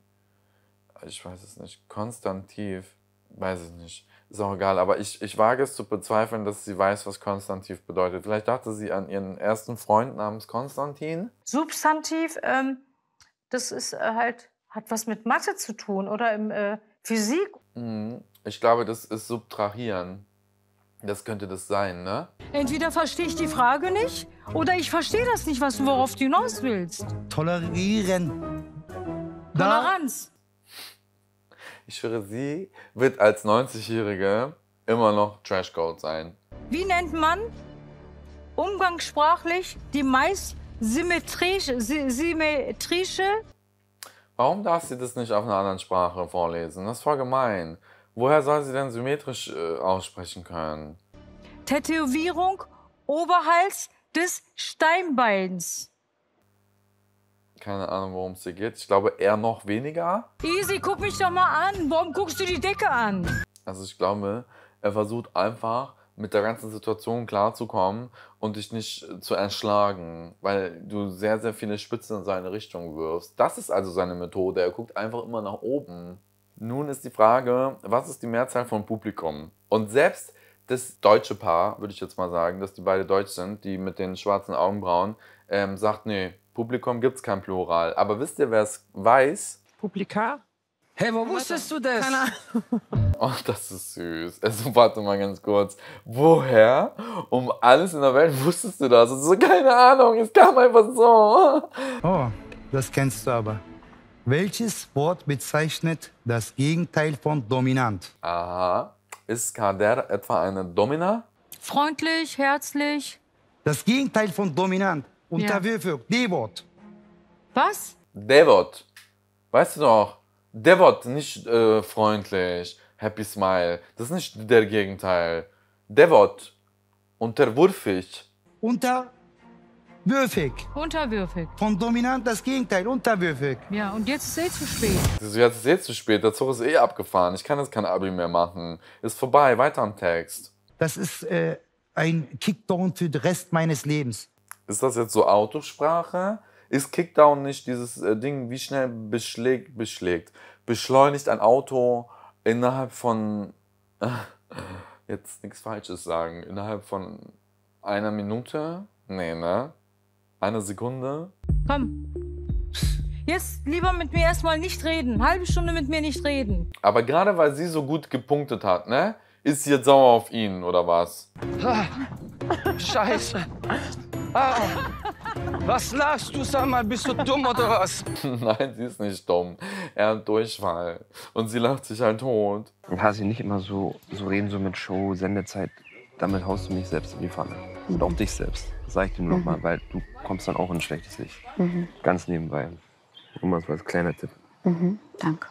Speaker 2: Ich weiß es nicht. Konstantiv. Weiß ich nicht. Ist auch egal, aber ich, ich wage es zu bezweifeln, dass sie weiß, was Konstantiv bedeutet. Vielleicht dachte sie an ihren ersten Freund namens Konstantin.
Speaker 7: Substantiv, ähm, das ist äh, halt, hat was mit Mathe zu tun oder im äh,
Speaker 2: Physik. Mhm. Ich glaube, das ist Subtrahieren. Das könnte das sein, ne?
Speaker 7: Entweder verstehe ich die Frage nicht oder ich verstehe das nicht, was du worauf du hinaus willst.
Speaker 2: Tolerieren.
Speaker 7: Toleranz.
Speaker 2: Ich schwöre, sie wird als 90-Jährige immer noch Trashcode sein.
Speaker 7: Wie nennt man umgangssprachlich die meist symmetrisch, symmetrische?
Speaker 2: Warum darf sie das nicht auf einer anderen Sprache vorlesen? Das ist voll gemein. Woher soll sie denn symmetrisch äh, aussprechen können?
Speaker 7: Tätowierung oberhals des Steinbeins.
Speaker 2: Keine Ahnung, worum es hier geht. Ich glaube, eher noch weniger.
Speaker 7: Easy, guck mich doch mal an. Warum guckst du die Decke an?
Speaker 2: Also ich glaube, er versucht einfach, mit der ganzen Situation klarzukommen und dich nicht äh, zu erschlagen, weil du sehr, sehr viele Spitzen in seine Richtung wirfst. Das ist also seine Methode. Er guckt einfach immer nach oben. Nun ist die Frage, was ist die Mehrzahl von Publikum? Und selbst das deutsche Paar, würde ich jetzt mal sagen, dass die beide deutsch sind, die mit den schwarzen Augenbrauen, ähm, sagt, nee, Publikum gibt es kein Plural. Aber wisst ihr, wer es weiß?
Speaker 5: Publika? Hey, wo wusstest du das? Keine Ahnung.
Speaker 2: Oh, das ist süß. Also, warte mal ganz kurz. Woher um alles in der Welt wusstest du das? Und also, keine Ahnung, es kam einfach so. Oh, das kennst du aber. Welches Wort
Speaker 6: bezeichnet das Gegenteil von dominant? Aha. Ist Kader etwa
Speaker 2: eine Domina?
Speaker 7: Freundlich, herzlich.
Speaker 6: Das Gegenteil von dominant. Unterwürfig. Ja. Devot.
Speaker 7: Was?
Speaker 2: Devot. Weißt du noch? Devot, nicht äh, freundlich, happy smile. Das ist nicht der Gegenteil. Devot. Unterwürfig. Unter Würfig.
Speaker 6: Unterwürfig. Von dominant das Gegenteil, unterwürfig. Ja, und jetzt ist es eh
Speaker 7: zu spät.
Speaker 2: Also jetzt ist es eh zu spät, der Zug ist eh abgefahren. Ich kann jetzt kein Abi mehr machen. Ist vorbei, weiter am Text.
Speaker 6: Das ist äh, ein Kickdown für den Rest meines Lebens.
Speaker 2: Ist das jetzt so Autosprache? Ist Kickdown nicht dieses äh, Ding, wie schnell beschlägt, beschlägt, beschleunigt ein Auto innerhalb von, äh, jetzt nichts Falsches sagen, innerhalb von einer Minute? Nee, ne? Eine Sekunde.
Speaker 7: Komm. Jetzt lieber mit mir erstmal nicht reden. Halbe Stunde mit mir nicht reden.
Speaker 2: Aber gerade weil sie so gut gepunktet hat, ne? Ist sie jetzt sauer auf ihn, oder was? scheiße. Ah, was lachst du? Sag mal, bist du dumm oder was? Nein, sie ist nicht dumm. Er hat Durchfall. Und sie lacht sich halt tot. Ja, sie nicht immer so, so reden, so mit Show,
Speaker 5: Sendezeit, damit haust du mich selbst in die Pfanne. Mhm. Und auch mhm. dich selbst. Das sage ich dir nur mhm. nochmal, weil du kommst dann auch in ein schlechtes Licht. Mhm. Ganz nebenbei. Immer so als kleiner Tipp.
Speaker 8: Mhm. Danke.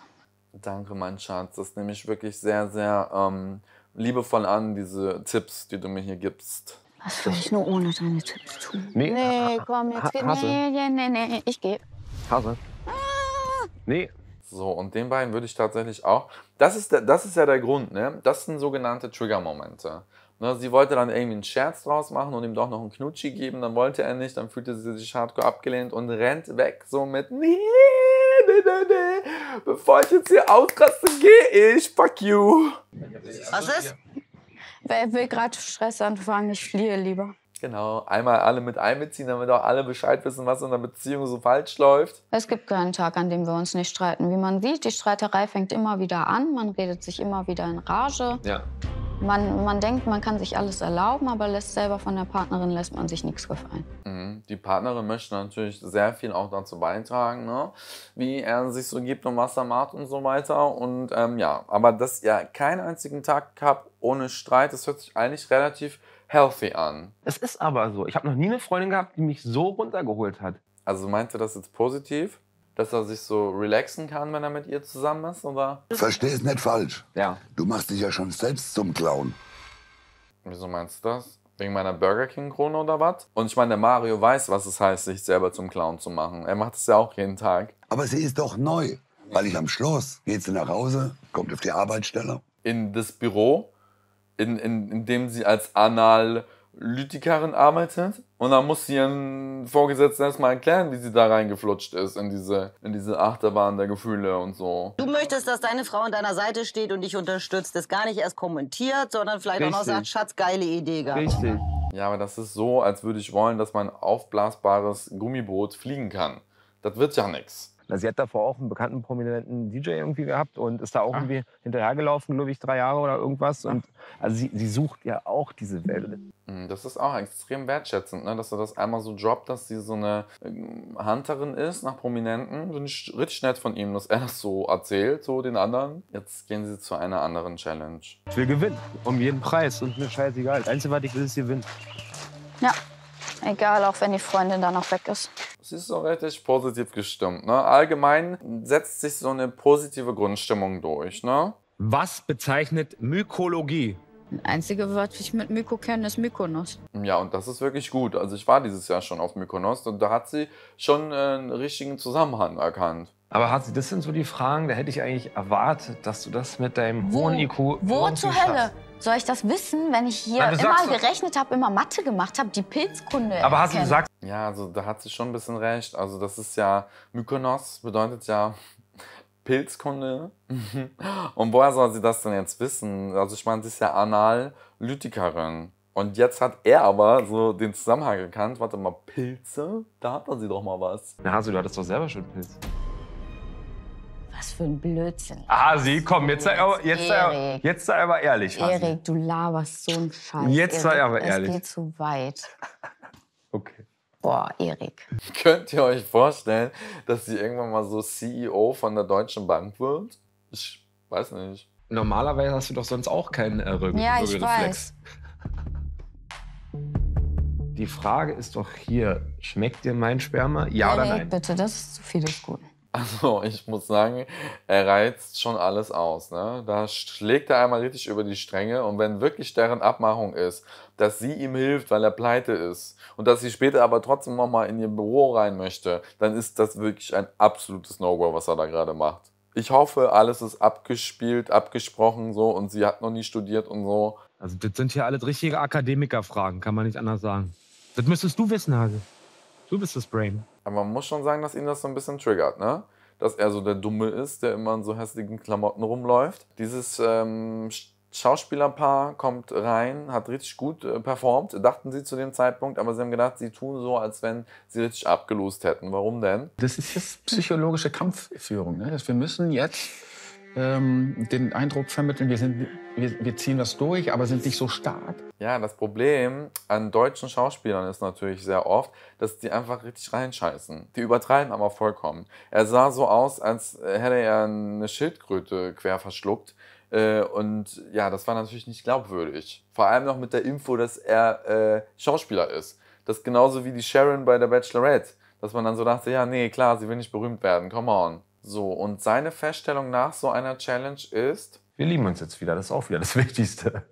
Speaker 2: Danke, mein Schatz. Das nehme ich wirklich sehr, sehr ähm, liebevoll an, diese Tipps, die du mir hier gibst. Was würde ich
Speaker 4: nur ohne deine Tipps tun? Nee, nee komm, jetzt ha geht. Hase. Nee, nee, nee, ich gehe.
Speaker 2: Hase. Ah. Nee. So, und den beiden würde ich tatsächlich auch. Das ist, der, das ist ja der Grund, ne? Das sind sogenannte Trigger-Momente. Ne, sie wollte dann irgendwie einen Scherz draus machen und ihm doch noch einen Knutschi geben, dann wollte er nicht, dann fühlte sie sich hardcore abgelehnt und rennt weg, so mit nee, bevor ich jetzt hier ausraste, gehe ich, fuck you. Was ist?
Speaker 4: Wer will gerade Stress anfangen, ich fliehe lieber.
Speaker 2: Genau, einmal alle mit einbeziehen, damit auch alle Bescheid wissen, was in der Beziehung so falsch läuft.
Speaker 4: Es gibt keinen Tag, an dem wir uns nicht streiten. Wie man sieht, die Streiterei fängt immer wieder an, man redet sich immer wieder in Rage. Ja. Man, man denkt, man kann sich alles erlauben, aber lässt selber von der Partnerin lässt man sich nichts gefallen.
Speaker 2: Mhm. Die Partnerin möchte natürlich sehr viel auch dazu beitragen, ne? wie er sich so gibt und was er macht und so weiter. Und ähm, ja, aber dass ihr keinen einzigen Tag habt ohne Streit, das hört sich eigentlich relativ healthy an. Es ist aber so. Ich habe noch nie eine Freundin gehabt, die mich so runtergeholt hat. Also meinte das jetzt positiv? dass er sich so relaxen kann, wenn er mit ihr zusammen ist, oder?
Speaker 1: Versteh es nicht falsch. Ja. Du machst dich ja schon selbst zum Clown.
Speaker 2: Wieso meinst du das? Wegen meiner Burger King-Krone oder was? Und ich meine, der Mario weiß, was es heißt, sich selber zum Clown zu machen. Er macht es ja auch jeden Tag. Aber sie ist doch neu. Weil ich am Schluss, geht sie nach Hause, kommt auf die Arbeitsstelle. In das Büro, in, in, in dem sie als anal Lütikarin arbeitet und dann muss sie ihren Vorgesetzten erstmal erklären, wie sie da reingeflutscht ist in diese, in diese Achterbahn der Gefühle und so.
Speaker 7: Du möchtest, dass deine Frau an deiner Seite steht und dich unterstützt, das gar nicht erst kommentiert, sondern vielleicht Richtig. auch noch sagt, Schatz, geile Idee
Speaker 6: gehabt. Richtig.
Speaker 2: Ja, aber das ist so, als würde ich wollen, dass mein aufblasbares Gummiboot fliegen kann. Das wird ja nichts. Na, sie hat davor auch einen bekannten prominenten DJ irgendwie
Speaker 5: gehabt und ist da auch Ach. irgendwie hinterhergelaufen, glaube ich, drei Jahre oder irgendwas. Ah. Und also sie, sie sucht ja auch diese Welle.
Speaker 2: Hm, das ist auch extrem wertschätzend, ne? dass er das einmal so droppt, dass sie so eine ähm, Hunterin ist nach Prominenten. Finde ich richtig nett von ihm, dass er das so erzählt, so den anderen. Jetzt gehen sie zu einer anderen Challenge. Ich will gewinnen, um jeden Preis und mir scheißegal. Das Einzige, was ich will, ist gewinnen.
Speaker 4: Ja. Egal, auch wenn die Freundin dann auch weg ist.
Speaker 2: Sie ist so richtig positiv gestimmt. Ne? Allgemein setzt sich so eine positive Grundstimmung durch. Ne? Was bezeichnet Mykologie? Das einzige
Speaker 4: Wort, das ich mit Myko kenne, ist Mykonos.
Speaker 2: Ja, und das ist wirklich gut. Also ich war dieses Jahr schon auf Mykonos und da hat sie schon äh, einen richtigen Zusammenhang erkannt. Aber Harzi, das sind so die Fragen, da hätte ich eigentlich erwartet, dass du das mit deinem wo, hohen IQ. Wo zur Hölle?
Speaker 4: Soll ich das wissen, wenn ich hier Nein, immer gerechnet habe, immer Mathe gemacht habe, die Pilzkunde? Aber hast du gesagt.
Speaker 2: Ja, also da hat sie schon ein bisschen recht. Also das ist ja, Mykonos bedeutet ja Pilzkunde. Und woher soll sie das denn jetzt wissen? Also ich meine, sie ist ja Analytikerin. Und jetzt hat er aber so den Zusammenhang erkannt. Warte mal, Pilze? Da hat er sie doch mal was. Na, Hasu, du hattest doch selber schon Pilze.
Speaker 4: Was für ein Blödsinn.
Speaker 5: Ah, sie, komm, jetzt sei aber, jetzt sei, jetzt sei aber ehrlich. Erik,
Speaker 4: du laberst so einen Scheiß. Jetzt sei aber ehrlich. Es geht zu weit. Okay. Boah, Erik.
Speaker 2: Könnt ihr euch vorstellen, dass sie irgendwann mal so CEO von der Deutschen Bank wird? Ich weiß nicht. Normalerweise hast du doch sonst auch keinen äh, Rücken- Ja, ich Würgereflex.
Speaker 6: weiß.
Speaker 5: Die Frage ist doch hier, schmeckt dir mein Sperma?
Speaker 2: Ja oder Erik, nein?
Speaker 4: bitte, das ist zu viel des Guten.
Speaker 2: Also ich muss sagen, er reizt schon alles aus. Ne? Da schlägt er einmal richtig über die Stränge und wenn wirklich deren Abmachung ist, dass sie ihm hilft, weil er pleite ist und dass sie später aber trotzdem nochmal in ihr Büro rein möchte, dann ist das wirklich ein absolutes No-Go, was er da gerade macht. Ich hoffe, alles ist abgespielt, abgesprochen so und sie hat noch nie studiert und so. Also das sind hier alles richtige Akademikerfragen, kann man nicht anders sagen.
Speaker 5: Das müsstest du wissen, Hase. Du bist
Speaker 2: das Brain. Aber man muss schon sagen, dass ihn das so ein bisschen triggert, ne? Dass er so der Dumme ist, der immer in so hässlichen Klamotten rumläuft. Dieses ähm, Schauspielerpaar kommt rein, hat richtig gut äh, performt, dachten sie zu dem Zeitpunkt, aber sie haben gedacht, sie tun so, als wenn sie
Speaker 8: richtig abgelost hätten. Warum denn? Das ist jetzt psychologische Kampfführung. Ne? Dass wir müssen jetzt ähm, den Eindruck vermitteln, wir, sind, wir, wir ziehen das durch, aber sind nicht so stark.
Speaker 2: Ja, das Problem an deutschen Schauspielern ist natürlich sehr oft, dass die einfach richtig reinscheißen. Die übertreiben aber vollkommen. Er sah so aus, als hätte er eine Schildkröte quer verschluckt. Äh, und ja, das war natürlich nicht glaubwürdig. Vor allem noch mit der Info, dass er äh, Schauspieler ist. Das ist genauso wie die Sharon bei der Bachelorette. Dass man dann so dachte, ja, nee, klar, sie will nicht berühmt werden, come on. So, und seine Feststellung nach so einer Challenge ist. Wir lieben uns jetzt wieder, das ist auch wieder das Wichtigste.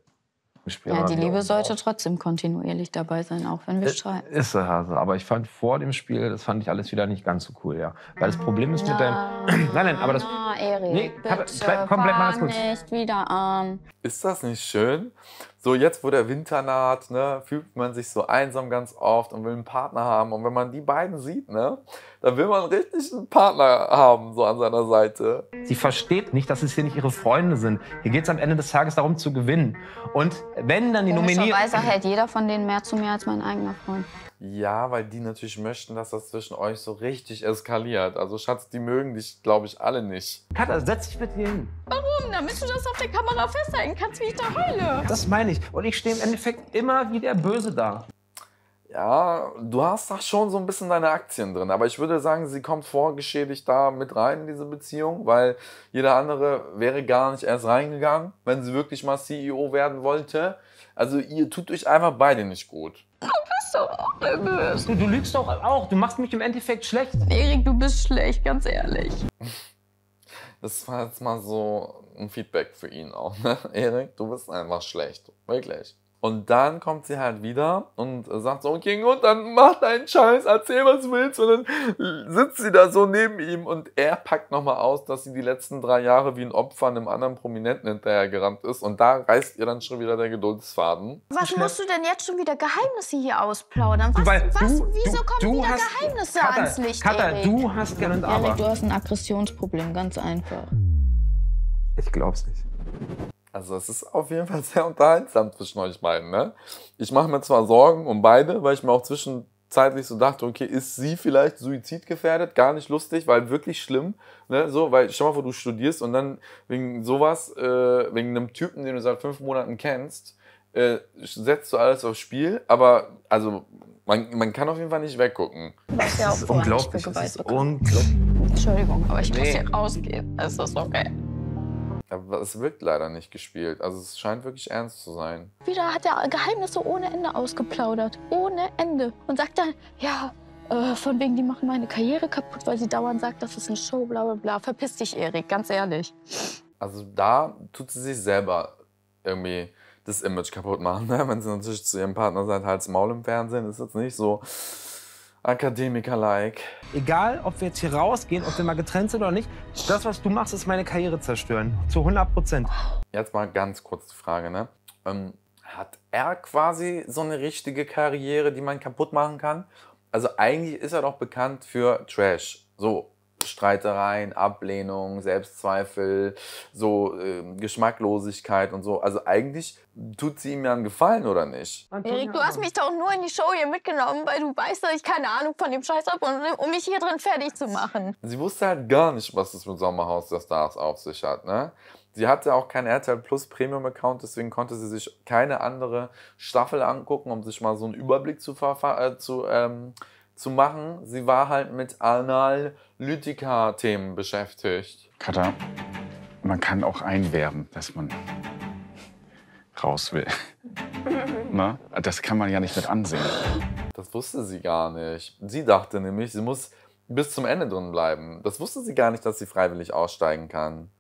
Speaker 2: Ja, die Liebe
Speaker 4: sollte auch. trotzdem kontinuierlich dabei sein, auch wenn wir ist, äh, streiten.
Speaker 2: Ist so, Hase. Aber ich fand vor dem
Speaker 5: Spiel, das fand ich alles wieder nicht ganz so cool, ja. Weil das Problem ist mit deinem. Ah, nein, nein, aber das.
Speaker 4: Na, Erik, nee, bitte, komplett mal das kurz. nicht wieder an.
Speaker 2: Ist das nicht schön? So, jetzt, wo der Winter naht, ne, fühlt man sich so einsam ganz oft und will einen Partner haben. Und wenn man die beiden sieht, ne, dann will man richtig einen Partner haben, so an seiner Seite. Sie
Speaker 5: versteht nicht, dass es hier nicht ihre Freunde sind. Hier geht es am Ende des Tages darum zu gewinnen. Und wenn dann
Speaker 2: die Nominierung. sagt
Speaker 4: hält jeder von denen mehr zu mir als mein eigener Freund.
Speaker 2: Ja, weil die natürlich möchten, dass das zwischen euch so richtig eskaliert. Also Schatz, die mögen dich, glaube ich, alle nicht. Katja, setz dich bitte hin.
Speaker 4: Warum? Damit du das auf der Kamera festhalten kannst, wie ich da heule.
Speaker 5: Das meine ich. Und ich stehe im Endeffekt immer wie der Böse
Speaker 2: da. Ja, du hast da schon so ein bisschen deine Aktien drin. Aber ich würde sagen, sie kommt vorgeschädigt da mit rein in diese Beziehung, weil jeder andere wäre gar nicht erst reingegangen, wenn sie wirklich mal CEO werden wollte. Also ihr tut euch einfach beide nicht gut.
Speaker 4: Okay doch auch nervös. Du, du lügst doch auch. Du machst mich im Endeffekt schlecht. Erik, du bist schlecht, ganz ehrlich.
Speaker 2: Das war jetzt mal so ein Feedback für ihn auch, ne? Erik, du bist einfach schlecht. Wirklich. Und dann kommt sie halt wieder und sagt so, okay, gut, dann mach deinen Scheiß, erzähl, was du willst. Und dann sitzt sie da so neben ihm und er packt nochmal aus, dass sie die letzten drei Jahre wie ein Opfer einem anderen Prominenten hinterhergerannt ist. Und da reißt ihr dann schon wieder der Geduldsfaden.
Speaker 8: Was musst du
Speaker 4: denn jetzt schon wieder Geheimnisse hier ausplaudern? Was, Weil was, wieso du, kommen du wieder hast, Geheimnisse Kata, ans Licht, Kata, Erik? du hast
Speaker 8: genannt aber. Erik, du
Speaker 4: hast ein Aggressionsproblem, ganz einfach.
Speaker 2: Ich glaub's nicht. Also es ist auf jeden Fall sehr unterhaltsam zwischen euch beiden. Ne? Ich mache mir zwar Sorgen um beide, weil ich mir auch zwischenzeitlich so dachte, okay, ist sie vielleicht suizidgefährdet? Gar nicht lustig, weil wirklich schlimm. Ne? So, weil stell mal vor, du studierst und dann wegen sowas, äh, wegen einem Typen, den du seit fünf Monaten kennst, äh, setzt du alles aufs Spiel. Aber also man, man kann auf jeden Fall nicht weggucken. Das ist ja auch unglaublich. Entschuldigung,
Speaker 4: aber ich nee. muss hier rausgehen.
Speaker 2: Es ist okay. Aber es wird leider nicht gespielt. Also es scheint wirklich ernst zu sein.
Speaker 4: Wieder hat er Geheimnisse ohne Ende ausgeplaudert. Ohne Ende. Und sagt dann, ja, äh, von wegen, die machen meine Karriere kaputt, weil sie dauernd sagt, das ist eine Show, bla bla bla. Verpiss dich, Erik, ganz ehrlich.
Speaker 2: Also da tut sie sich selber irgendwie das Image kaputt machen, ne? wenn sie natürlich zu ihrem Partner sagt, halt's Maul im Fernsehen, ist jetzt nicht so. Akademiker-like. Egal, ob wir jetzt hier rausgehen, ob wir mal getrennt sind oder nicht, das, was du machst, ist meine Karriere zerstören. Zu 100 Prozent. Jetzt mal ganz kurz die Frage, ne? Ähm, hat er quasi so eine richtige Karriere, die man kaputt machen kann? Also eigentlich ist er doch bekannt für Trash. So, Streitereien, Ablehnung, Selbstzweifel, so äh, Geschmacklosigkeit und so. Also eigentlich tut sie ihm ja einen Gefallen, oder nicht?
Speaker 4: Erik, du hast mich doch nur in die Show hier mitgenommen, weil du weißt, dass ich keine Ahnung von dem Scheiß habe, um mich hier drin fertig zu machen.
Speaker 2: Sie wusste halt gar nicht, was es mit Sommerhaus der Stars auf sich hat, ne? Sie hatte auch keinen RTL Plus Premium Account, deswegen konnte sie sich keine andere Staffel angucken, um sich mal so einen Überblick zu, äh, zu ähm, zu machen. Sie war halt mit Analytica-Themen beschäftigt. Katha,
Speaker 8: man kann auch einwerben, dass man raus will. Na? Das kann man ja nicht mit ansehen.
Speaker 2: Das wusste sie gar nicht. Sie dachte nämlich, sie muss bis zum Ende drin bleiben. Das wusste sie gar nicht, dass sie freiwillig aussteigen kann.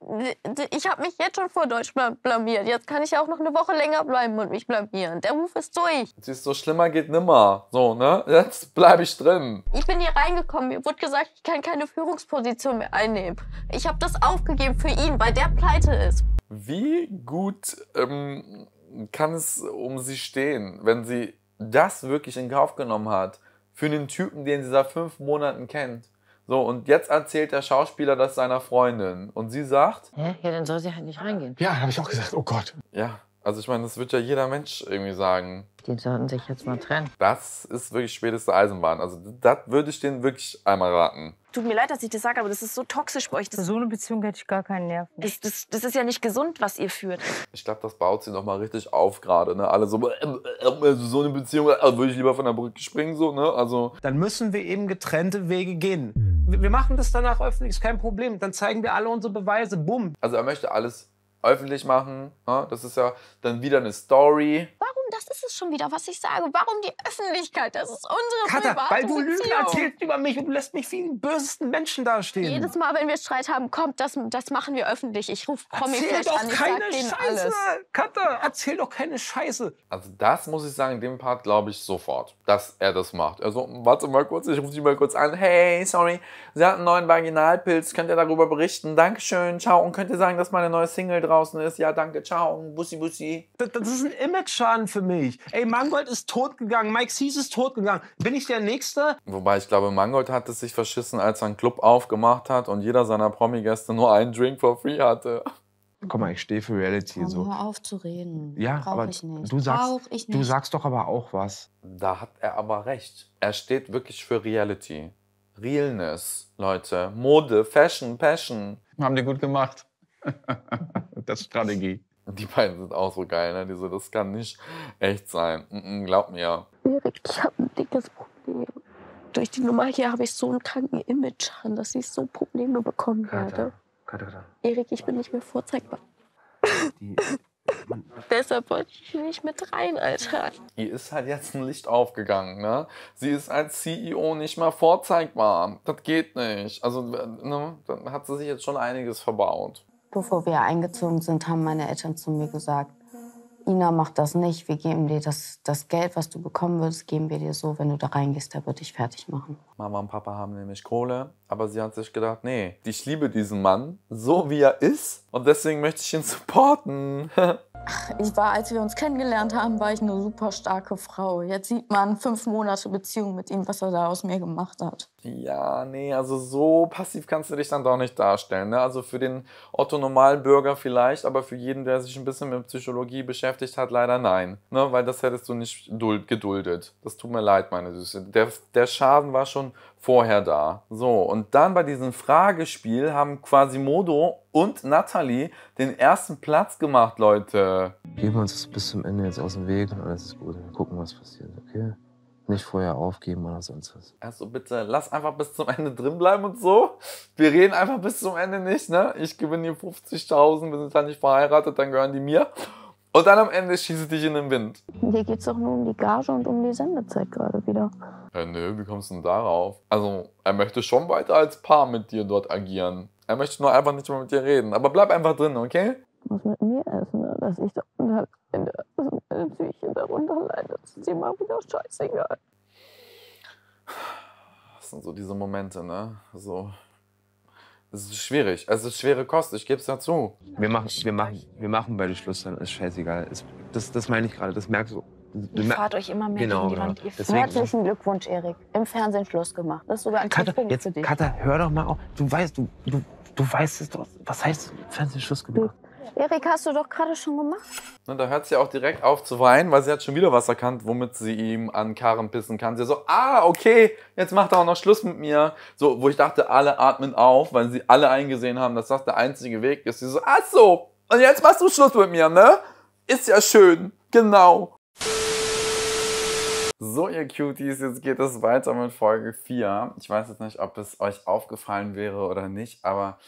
Speaker 4: Ich habe mich jetzt schon vor Deutsch blamiert. Jetzt kann ich auch noch eine Woche länger bleiben und mich blamieren. Der Ruf ist durch.
Speaker 2: Sie ist so schlimmer geht nimmer. So, ne? Jetzt bleibe ich drin. Ich
Speaker 4: bin hier reingekommen. Mir wurde gesagt, ich kann keine Führungsposition mehr einnehmen. Ich habe das aufgegeben für ihn, weil der pleite ist.
Speaker 2: Wie gut ähm, kann es um sie stehen, wenn sie das wirklich in Kauf genommen hat? für einen Typen, den sie seit fünf Monaten kennt. So, und jetzt erzählt der Schauspieler das seiner Freundin. Und sie sagt. Hä? Ja, dann soll sie halt nicht reingehen. Ja, habe ich auch gesagt. Oh Gott. Ja, also ich meine, das wird ja jeder Mensch irgendwie sagen. Die sollten sich jetzt mal trennen. Das ist wirklich späteste Eisenbahn. Also das würde ich denen wirklich einmal raten
Speaker 4: tut mir leid, dass ich das sage, aber das ist so toxisch bei euch. Das so eine Beziehung hätte ich gar keinen Nerv. Das, das, das, ist ja nicht gesund, was ihr führt.
Speaker 2: Ich glaube, das baut sie noch mal richtig auf gerade. Ne? Alle so, äh, äh, äh also so eine Beziehung, also würde ich lieber von der Brücke springen. So, ne? also. Dann müssen wir eben
Speaker 5: getrennte Wege gehen. Wir, wir machen das danach öffentlich, ist kein Problem. Dann zeigen wir alle unsere Beweise, bumm.
Speaker 2: Also er möchte alles öffentlich machen. Ne? Das ist ja dann wieder eine Story.
Speaker 5: Warum,
Speaker 4: das ist es schon wieder, was ich sage. Warum die Öffentlichkeit? Das ist unsere Katha, private weil du Lügen erzählst über mich und du lässt mich wie den bösesten Menschen
Speaker 5: dastehen. Jedes
Speaker 4: Mal, wenn wir Streit haben, kommt, das, das machen wir
Speaker 5: öffentlich. Ich rufe Promi vielleicht doch an, ich keine sag Scheiße. alles. Katha, erzähl doch keine Scheiße.
Speaker 2: Also das muss ich sagen, in dem Part glaube ich sofort, dass er das macht. Also warte mal kurz, ich rufe dich mal kurz an. Hey, sorry, Sie hatten einen neuen Vaginalpilz, könnt ihr darüber berichten? Dankeschön, ciao. Und könnt ihr sagen, dass meine neue Single drauf draußen ist. Ja, danke, ciao, bussi, bussi. Das, das ist ein Image-Schaden für mich. Ey, Mangold ist totgegangen, Mike Sees ist totgegangen. Bin ich der Nächste? Wobei ich glaube, Mangold hat es sich verschissen, als er einen Club aufgemacht hat und jeder seiner Promi-Gäste nur einen Drink for free hatte. Guck mal, ich stehe für Reality Komm, so. Hör
Speaker 4: auf zu reden. Ja, Brauch aber du sagst,
Speaker 2: du sagst
Speaker 8: doch aber auch was.
Speaker 2: Da hat er aber recht. Er steht wirklich für Reality. Realness, Leute. Mode, Fashion, Passion.
Speaker 8: Haben die gut gemacht
Speaker 2: das ist Strategie. Die beiden sind auch so geil, ne? Die so, das kann nicht echt sein. Mm -mm, glaub mir.
Speaker 4: Erik, ich habe ein dickes Problem. Durch die Nummer hier habe ich so einen kranken Image an, dass ich so Probleme bekommen werde. Erik, ich bin nicht mehr vorzeigbar. Die, Deshalb wollte ich nicht mit rein,
Speaker 2: Alter. Ihr ist halt jetzt ein Licht aufgegangen, ne? Sie ist als CEO nicht mehr vorzeigbar. Das geht nicht. Also, äh, ne, dann hat sie sich jetzt schon einiges verbaut.
Speaker 4: Bevor wir eingezogen sind, haben meine Eltern zu mir gesagt, Ina, mach das nicht, wir geben dir das, das Geld, was du bekommen würdest, geben wir dir so, wenn du da reingehst, da würde ich fertig machen.
Speaker 2: Mama und Papa haben nämlich Kohle, aber sie hat sich gedacht, nee, ich liebe diesen Mann, so wie er ist und deswegen möchte ich ihn supporten.
Speaker 4: Ich war, als wir uns kennengelernt haben, war ich eine super starke Frau. Jetzt sieht man fünf Monate Beziehung mit ihm, was er da aus mir gemacht hat.
Speaker 2: Ja, nee, also so passiv kannst du dich dann doch nicht darstellen. Ne? Also für den Otto-Normalbürger vielleicht, aber für jeden, der sich ein bisschen mit Psychologie beschäftigt hat, leider nein. Ne? Weil das hättest du nicht geduldet. Das tut mir leid, meine Süße. Der, der Schaden war schon vorher da. So, und dann bei diesem Fragespiel haben Quasimodo und Natalie den ersten Platz gemacht, Leute.
Speaker 5: Geben wir uns das bis zum Ende jetzt aus dem Weg und alles ist gut. Wir gucken, was passiert, okay? Nicht vorher aufgeben oder sonst was.
Speaker 2: Also bitte, lass einfach bis zum Ende drin bleiben und so. Wir reden einfach bis zum Ende nicht, ne? Ich gewinne hier 50.000, wir sind halt nicht verheiratet, dann gehören die mir. Und dann am Ende schieße ich dich in den Wind.
Speaker 4: Hier geht's doch nur um die Gage und um die Sendezeit gerade wieder.
Speaker 2: Ja, äh, nö, wie kommst du denn darauf? Also, er möchte schon weiter als Paar mit dir dort agieren. Er möchte nur einfach nicht mehr mit dir reden. Aber bleib einfach drin, okay?
Speaker 4: Was mit mir ist, ne? dass ich da unter, dass
Speaker 2: meine Psyche darunter Das ist dir mal wieder scheißegal. Das sind so diese Momente, ne? So. Es ist schwierig. Es ist schwere Kost, ich gebe es
Speaker 5: dazu. Wir machen, wir, machen, wir machen beide Schluss, dann ist scheißegal. Das, das meine ich gerade, das merkst du. Ihr fahrt euch immer mehr genau, gegen die genau. Wand. Genau. Deswegen, Herzlichen
Speaker 4: Glückwunsch, Erik. Im Fernsehen Schluss gemacht. Das ist sogar ein Katha, Punkt jetzt, für dich. Katha,
Speaker 2: hör doch mal auf. Du weißt, du, du, du weißt es doch. Was heißt
Speaker 3: Fernsehen Schluss gemacht?
Speaker 4: Erik, hast du doch gerade schon gemacht.
Speaker 2: Und da hört sie auch direkt auf zu weinen, weil sie hat schon wieder was erkannt, womit sie ihm an Karren pissen kann. Sie so, ah, okay, jetzt macht er auch noch Schluss mit mir. So, wo ich dachte, alle atmen auf, weil sie alle eingesehen haben, dass das der einzige Weg ist. Sie so, ach so, und jetzt machst du Schluss mit mir, ne? Ist ja schön, genau. So, ihr Cuties, jetzt geht es weiter mit Folge 4. Ich weiß jetzt nicht, ob es euch aufgefallen wäre oder nicht, aber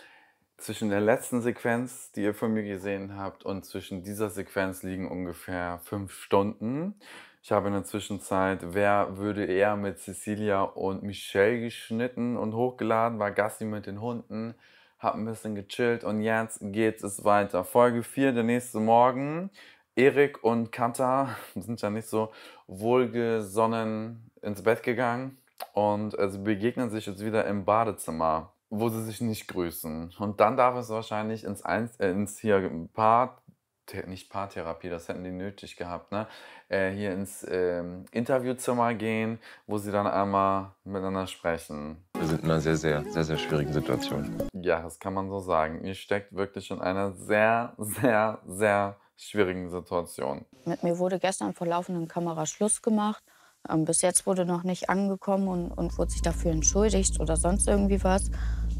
Speaker 2: zwischen der letzten Sequenz, die ihr von mir gesehen habt, und zwischen dieser Sequenz liegen ungefähr 5 Stunden. Ich habe in der Zwischenzeit Wer würde eher mit Cecilia und Michelle geschnitten und hochgeladen, war Gassi mit den Hunden, habe ein bisschen gechillt und jetzt geht es weiter. Folge 4, der nächste Morgen. Erik und Kanta sind ja nicht so wohlgesonnen ins Bett gegangen und äh, sie begegnen sich jetzt wieder im Badezimmer, wo sie sich nicht grüßen. Und dann darf es wahrscheinlich ins, Einz äh, ins hier Paar, nicht Paartherapie, das hätten die nötig gehabt, ne? Äh, hier ins äh, Interviewzimmer gehen, wo sie dann einmal miteinander sprechen.
Speaker 5: Wir sind in einer sehr, sehr, sehr, sehr schwierigen Situation.
Speaker 2: Ja, das kann man so sagen. Ihr steckt wirklich in einer sehr, sehr, sehr schwierigen Situation.
Speaker 4: Mit mir wurde gestern vor laufenden Kamera Schluss gemacht. Ähm, bis jetzt wurde noch nicht angekommen und, und wurde sich dafür entschuldigt oder sonst irgendwie was.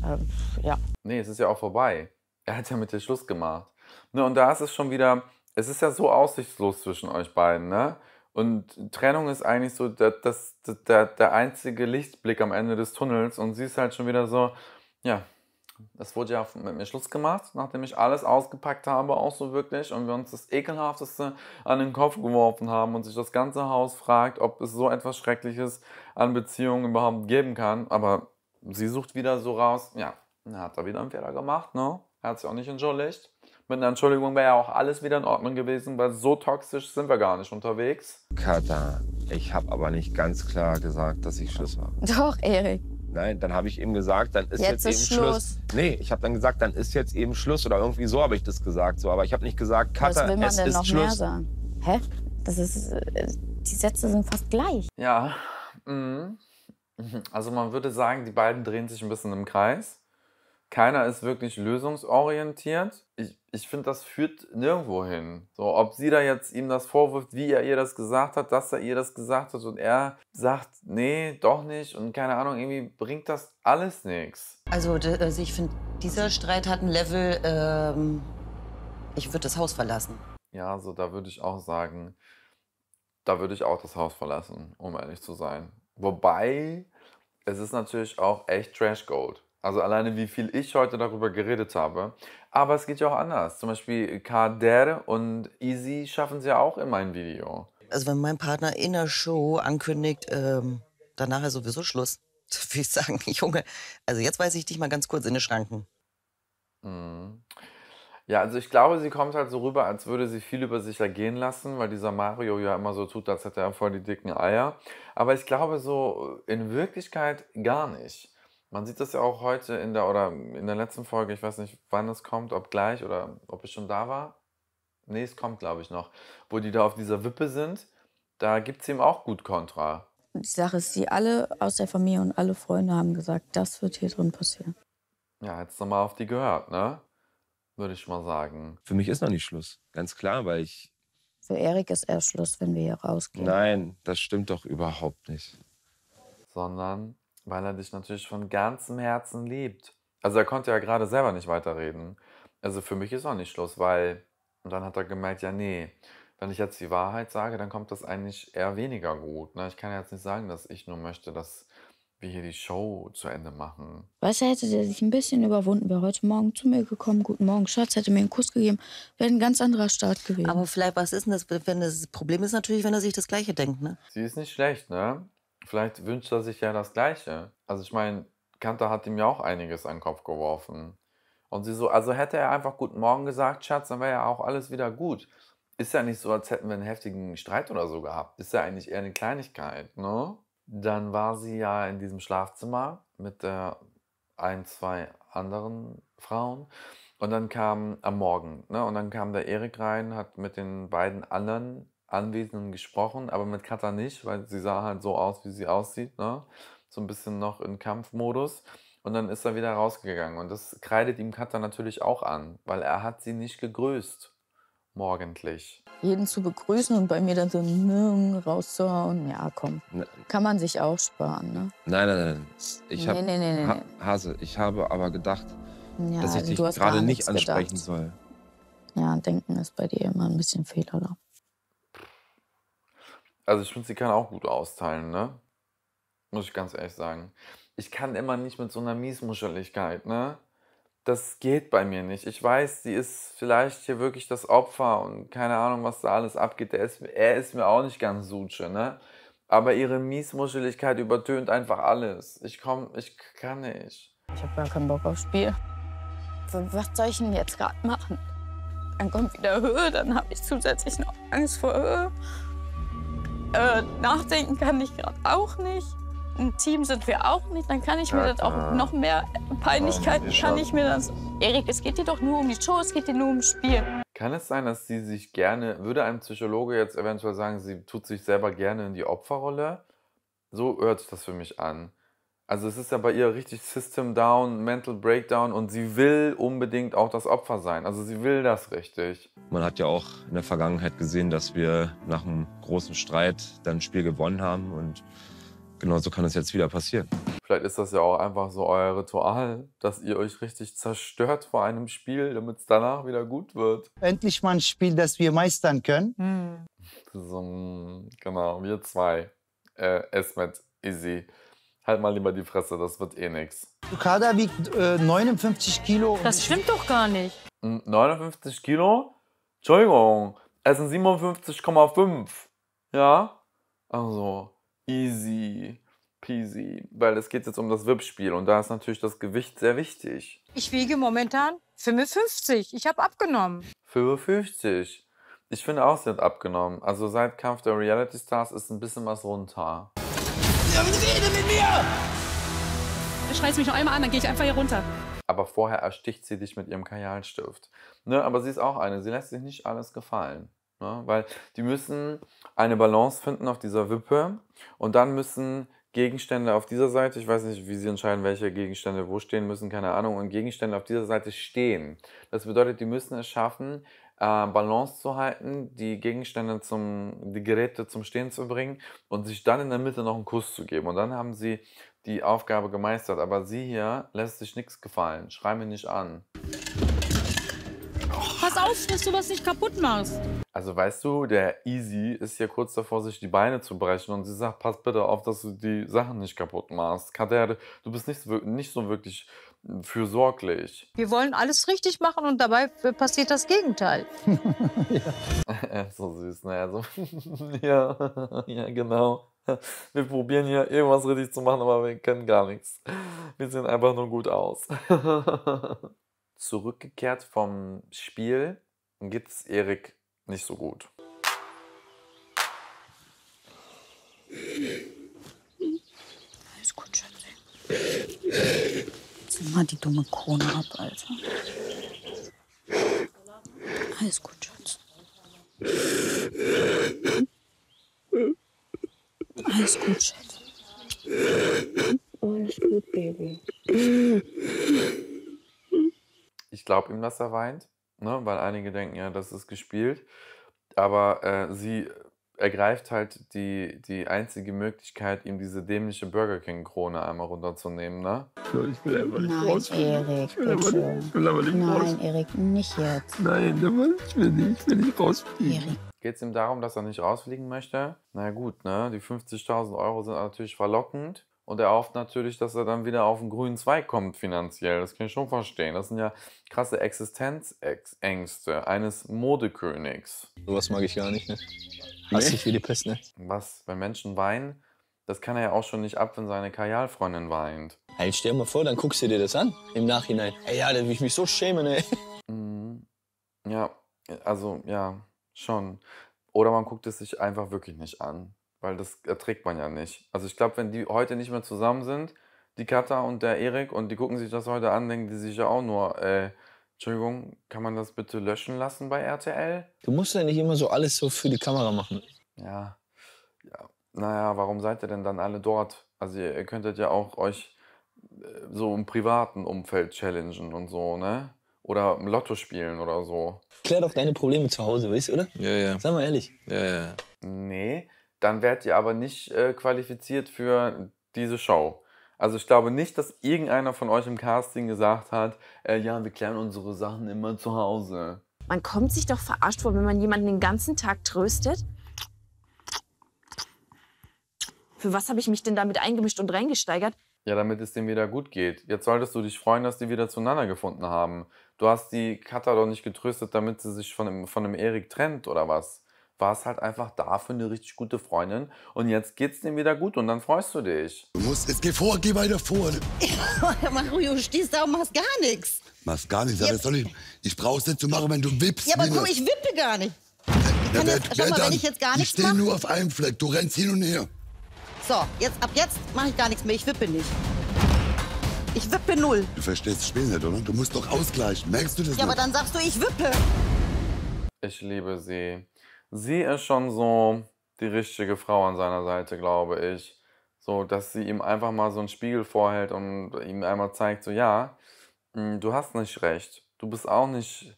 Speaker 4: Ähm, ja.
Speaker 2: Nee, es ist ja auch vorbei. Er hat ja mit dir Schluss gemacht. Ne, und da ist es schon wieder, es ist ja so aussichtslos zwischen euch beiden, ne? Und Trennung ist eigentlich so der, das, der, der einzige Lichtblick am Ende des Tunnels und sie ist halt schon wieder so, ja, es wurde ja mit mir Schluss gemacht, nachdem ich alles ausgepackt habe, auch so wirklich, und wir uns das Ekelhafteste an den Kopf geworfen haben und sich das ganze Haus fragt, ob es so etwas Schreckliches an Beziehungen überhaupt geben kann. Aber sie sucht wieder so raus, ja, hat er wieder einen Fehler gemacht, ne? Er hat sich auch nicht entschuldigt. Mit einer Entschuldigung wäre ja auch alles wieder in Ordnung gewesen, weil so toxisch sind wir gar nicht unterwegs.
Speaker 5: Kata, ich habe aber nicht ganz klar gesagt, dass ich Schluss mache.
Speaker 4: Doch, Erik.
Speaker 5: Nein, dann habe ich eben gesagt, dann ist jetzt, jetzt ist eben Schluss. Schluss. Nee, ich habe dann gesagt, dann ist jetzt eben Schluss oder irgendwie so habe ich das gesagt. So, aber ich habe nicht gesagt, Katha, es ist Schluss. Was will man denn noch mehr
Speaker 4: sagen? Hä? Das ist, äh, die Sätze sind fast gleich.
Speaker 2: Ja, mm. also man würde sagen, die beiden drehen sich ein bisschen im Kreis. Keiner ist wirklich lösungsorientiert. Ich, ich finde, das führt nirgendwo hin. So, ob sie da jetzt ihm das vorwirft, wie er ihr das gesagt hat, dass er ihr das gesagt hat und er sagt, nee, doch nicht und keine Ahnung, irgendwie bringt das alles nichts.
Speaker 7: Also, also ich finde, dieser Streit hat ein Level, ähm,
Speaker 8: ich würde das Haus verlassen.
Speaker 2: Ja, so da würde ich auch sagen, da würde ich auch das Haus verlassen, um ehrlich zu sein. Wobei, es ist natürlich auch echt Trash Gold. Also alleine wie viel ich heute darüber geredet habe. Aber es geht ja auch anders. Zum Beispiel Kader und Easy schaffen sie ja auch immer ein Video.
Speaker 7: Also wenn mein Partner in der Show ankündigt, ähm, danach ist sowieso Schluss, würde ich sagen, Junge, also jetzt weise ich dich mal ganz kurz in die Schranken.
Speaker 2: Mhm. Ja, also ich glaube, sie kommt halt so rüber, als würde sie viel über sich ergehen lassen, weil dieser Mario ja immer so tut, als hätte er voll die dicken Eier. Aber ich glaube so in Wirklichkeit gar nicht. Man sieht das ja auch heute in der oder in der letzten Folge, ich weiß nicht, wann es kommt, ob gleich oder ob es schon da war. Nee, es kommt, glaube ich, noch. Wo die da auf dieser Wippe sind, da gibt es ihm auch gut Kontra.
Speaker 4: Die Sache ist, die alle aus der Familie und alle Freunde haben gesagt, das wird hier drin passieren.
Speaker 2: Ja, jetzt nochmal auf die gehört, ne?
Speaker 5: Würde ich mal sagen. Für mich ist noch nicht Schluss. Ganz klar, weil ich.
Speaker 4: Für Erik ist erst Schluss, wenn wir
Speaker 5: hier rausgehen. Nein, das stimmt doch überhaupt nicht.
Speaker 2: Sondern weil er dich natürlich von ganzem Herzen liebt. Also er konnte ja gerade selber nicht weiterreden. Also für mich ist auch nicht Schluss, weil und dann hat er gemerkt, ja nee, wenn ich jetzt die Wahrheit sage, dann kommt das eigentlich eher weniger gut. Ne? Ich kann ja jetzt nicht sagen, dass ich nur möchte, dass wir hier die Show zu Ende machen.
Speaker 4: Weißt du, hätte er sich ein bisschen überwunden, wäre heute Morgen zu mir gekommen, guten Morgen, Schatz, hätte mir einen Kuss gegeben, wäre ein ganz anderer Start gewesen. Aber vielleicht, was ist denn das, wenn das Problem ist natürlich, wenn
Speaker 8: er sich das Gleiche denkt, ne?
Speaker 2: Sie ist nicht schlecht, ne? Vielleicht wünscht er sich ja das Gleiche. Also ich meine, Kanter hat ihm ja auch einiges an den Kopf geworfen. Und sie so, also hätte er einfach Guten Morgen gesagt, Schatz, dann wäre ja auch alles wieder gut. Ist ja nicht so, als hätten wir einen heftigen Streit oder so gehabt. Ist ja eigentlich eher eine Kleinigkeit, ne? Dann war sie ja in diesem Schlafzimmer mit der ein, zwei anderen Frauen. Und dann kam am Morgen, ne? Und dann kam der Erik rein, hat mit den beiden anderen Anwesenden gesprochen, aber mit Kata nicht, weil sie sah halt so aus, wie sie aussieht, ne? So ein bisschen noch in Kampfmodus. Und dann ist er wieder rausgegangen. Und das kreidet ihm Kata natürlich auch an, weil er hat sie nicht gegrüßt. Morgendlich.
Speaker 4: Jeden zu begrüßen und bei mir dann so Mögen rauszuhauen, ja komm. Ne. Kann man sich auch sparen, ne?
Speaker 2: Nein, nein,
Speaker 5: nein. Ich hab, nee, nee, nee, nee. Ha Hase, ich habe aber gedacht, ja, dass ich dich gerade nicht ansprechen gedacht. soll.
Speaker 4: Ja, denken ist bei dir immer ein bisschen Fehler.
Speaker 2: Also ich finde, sie kann auch gut austeilen, ne? Muss ich ganz ehrlich sagen. Ich kann immer nicht mit so einer Miesmuscheligkeit, ne? Das geht bei mir nicht. Ich weiß, sie ist vielleicht hier wirklich das Opfer und keine Ahnung, was da alles abgeht. Er ist, er ist mir auch nicht ganz Suche, ne? Aber ihre Miesmuscheligkeit übertönt einfach alles. Ich komm, ich kann nicht.
Speaker 4: Ich habe gar keinen Bock aufs Spiel. Was soll ich denn jetzt gerade machen? Dann kommt wieder Höhe, dann habe ich zusätzlich noch Angst vor Höhe äh, nachdenken kann ich gerade auch nicht. Ein Team sind wir auch nicht. Dann kann ich mir ja, das auch noch mehr Peinlichkeiten kann ich mir das. Erik, es geht dir doch nur um die Show, es geht dir nur ums Spiel.
Speaker 2: Kann es sein, dass sie sich gerne, würde ein Psychologe jetzt eventuell sagen, sie tut sich selber gerne in die Opferrolle? So hört sich das für mich an. Also es ist ja bei ihr richtig System Down, Mental Breakdown und sie will unbedingt auch das Opfer sein. Also sie will das richtig.
Speaker 5: Man hat ja auch in der Vergangenheit gesehen, dass wir nach einem großen
Speaker 2: Streit dann ein Spiel gewonnen haben und genau so kann es jetzt wieder passieren. Vielleicht ist das ja auch einfach so euer Ritual, dass ihr euch richtig zerstört vor einem Spiel, damit es danach wieder gut wird.
Speaker 6: Endlich mal ein Spiel, das wir meistern können. Hm.
Speaker 2: So, genau, wir zwei. Äh, Esmet, Izzy. Halt mal lieber die Fresse, das wird eh nix.
Speaker 6: Okada wiegt äh, 59 Kilo. Das stimmt doch gar nicht.
Speaker 2: 59 hm, Kilo? Entschuldigung, es sind 57,5. Ja? Also, easy peasy. Weil es geht jetzt um das WIP-Spiel und da ist natürlich das Gewicht sehr wichtig.
Speaker 7: Ich wiege momentan 55. Ich habe abgenommen.
Speaker 2: 55? Ich finde auch, sie hat abgenommen. Also seit Kampf der Reality Stars ist ein bisschen was runter.
Speaker 7: Rede mit mir!
Speaker 1: Du schreist mich noch einmal an, dann gehe ich einfach hier runter.
Speaker 2: Aber vorher ersticht sie dich mit ihrem Kajalstift. Ne, aber sie ist auch eine, sie lässt sich nicht alles gefallen. Ne? Weil die müssen eine Balance finden auf dieser Wippe und dann müssen Gegenstände auf dieser Seite, ich weiß nicht, wie sie entscheiden, welche Gegenstände wo stehen müssen, keine Ahnung, und Gegenstände auf dieser Seite stehen. Das bedeutet, die müssen es schaffen, äh, Balance zu halten, die Gegenstände zum, die Geräte zum Stehen zu bringen und sich dann in der Mitte noch einen Kuss zu geben. Und dann haben sie die Aufgabe gemeistert. Aber sie hier lässt sich nichts gefallen. Schrei mir nicht an.
Speaker 7: Pass auf, dass du was nicht kaputt machst.
Speaker 2: Also weißt du, der Easy ist hier kurz davor, sich die Beine zu brechen und sie sagt, pass bitte auf, dass du die Sachen nicht kaputt machst. Kader, du bist nicht, nicht so wirklich fürsorglich.
Speaker 7: Wir wollen alles richtig machen und dabei passiert das Gegenteil.
Speaker 2: ja. so süß, ne? so. Also, ja, ja, genau. Wir probieren hier irgendwas richtig zu machen, aber wir können gar nichts. Wir sehen einfach nur gut aus. Zurückgekehrt vom Spiel es Erik nicht so gut.
Speaker 1: Alles gut, Schatz
Speaker 4: lass mal die dumme Krone ab, Alter. Alles gut, Schatz. Alles gut, Schatz. Alles gut, Baby.
Speaker 2: Ich glaube ihm, dass er weint, ne? weil einige denken ja, das ist gespielt. Aber äh, sie ergreift halt die, die einzige Möglichkeit, ihm diese dämliche Burger King-Krone einmal runterzunehmen, ne?
Speaker 8: Ich will einfach nicht rausfliegen. ich will, bitte. Aber, nicht rausfliegen. Nein,
Speaker 4: Erik, nicht
Speaker 8: jetzt. Nein, ich will nicht, ich will nicht
Speaker 2: rausfliegen. Geht es ihm darum, dass er nicht rausfliegen möchte? Na gut, ne? Die 50.000 Euro sind natürlich verlockend. Und er hofft natürlich, dass er dann wieder auf den grünen Zweig kommt finanziell. Das kann ich schon verstehen. Das sind ja krasse Existenzängste eines Modekönigs. Sowas mag ich gar nicht, ne? Hasse ich wie die Pest, ne? Was wenn Menschen weinen, das kann er ja auch schon nicht ab, wenn seine Kajalfreundin weint.
Speaker 3: Hey, stell dir mal vor, dann guckst du dir das an im Nachhinein. Ey, ja, dann will ich mich so schämen, ey. Mhm.
Speaker 2: Ja, also ja, schon. Oder man guckt es sich einfach wirklich nicht an, weil das erträgt man ja nicht. Also ich glaube, wenn die heute nicht mehr zusammen sind, die Katha und der Erik, und die gucken sich das heute an, denken die sich ja auch nur, äh, Entschuldigung, kann man das bitte löschen lassen bei RTL?
Speaker 3: Du musst ja nicht immer so alles so für die Kamera machen.
Speaker 2: Ja. ja. Naja, warum seid ihr denn dann alle dort? Also ihr, könntet ja auch euch äh, so im privaten Umfeld challengen und so, ne? Oder im Lotto spielen oder so.
Speaker 3: Klär doch deine Probleme zu Hause, weißt du, oder?
Speaker 2: Ja, ja. Sag mal ehrlich. Ja, ja. Nee, dann werdet ihr aber nicht äh, qualifiziert für diese Show. Also ich glaube nicht, dass irgendeiner von euch im Casting gesagt hat, äh, ja, wir klären unsere Sachen immer zu Hause.
Speaker 4: Man kommt sich doch verarscht vor, wenn man jemanden den ganzen Tag tröstet. Für was habe ich mich denn damit eingemischt und reingesteigert?
Speaker 2: Ja, damit es dem wieder gut geht. Jetzt solltest du dich freuen, dass die wieder zueinander gefunden haben. Du hast die Katha doch nicht getröstet, damit sie sich von dem, von dem Erik trennt, oder was? war es halt einfach dafür eine richtig gute Freundin. Und jetzt geht's dem wieder gut und dann freust du dich. Du musst jetzt geh vor, geh weiter vor.
Speaker 6: Mario, stehst da und machst gar nichts.
Speaker 2: Machst gar nichts, aber das soll ich. Ich brauch's nicht
Speaker 1: zu machen, wenn du wippst. Ja, aber guck, ich
Speaker 6: wippe gar nicht.
Speaker 1: Ja, wer, jetzt, schau mal, wenn ich jetzt gar nichts mache. steh nur auf einem Fleck, du rennst hin und her.
Speaker 6: So, jetzt, ab jetzt mache ich gar nichts mehr, ich wippe nicht. Ich wippe null.
Speaker 2: Du verstehst das Spiel nicht, oder? Du musst doch ausgleichen. Merkst du das? Ja, nicht?
Speaker 6: aber dann sagst du, ich
Speaker 2: wippe. Ich liebe sie sie ist schon so die richtige Frau an seiner Seite, glaube ich. So, dass sie ihm einfach mal so einen Spiegel vorhält und ihm einmal zeigt, so ja, hm, du hast nicht recht. Du bist auch nicht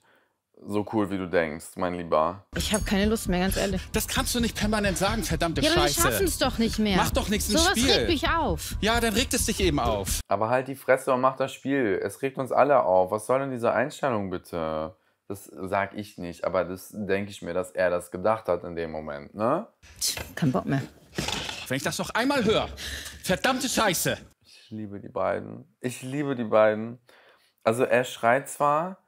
Speaker 8: so cool, wie du denkst, mein Lieber. Ich habe keine Lust mehr, ganz ehrlich. Das kannst du nicht permanent sagen, verdammte ja, Scheiße. wir schaffen es doch nicht mehr. Mach doch nichts ins so Spiel. Sowas regt mich auf. Ja, dann regt es dich eben auf.
Speaker 2: Aber halt die Fresse und mach das Spiel. Es regt uns alle auf. Was soll denn diese Einstellung bitte? Das sag ich nicht, aber das denke ich mir, dass er das gedacht hat in dem Moment, ne? Kein Bock mehr. Wenn
Speaker 8: ich das noch einmal höre, verdammte Scheiße!
Speaker 2: Ich liebe die beiden. Ich liebe die beiden. Also er schreit zwar,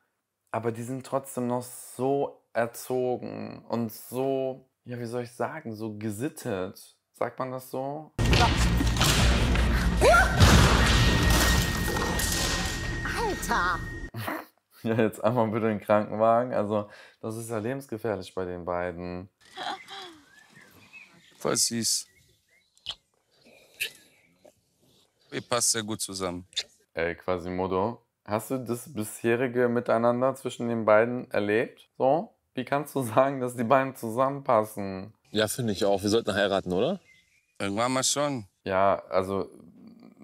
Speaker 2: aber die sind trotzdem noch so erzogen und so, ja, wie soll ich sagen, so gesittet. Sagt man das so?
Speaker 7: Alter!
Speaker 2: Ja, jetzt einmal bitte den Krankenwagen. Also, das ist ja lebensgefährlich bei den beiden. Voll süß. Ihr passt sehr gut zusammen. Ey, Quasimodo, hast du das bisherige Miteinander zwischen den beiden erlebt? So? Wie kannst du sagen, dass die beiden zusammenpassen? Ja, finde ich auch. Wir sollten heiraten, oder? Irgendwann mal schon. Ja, also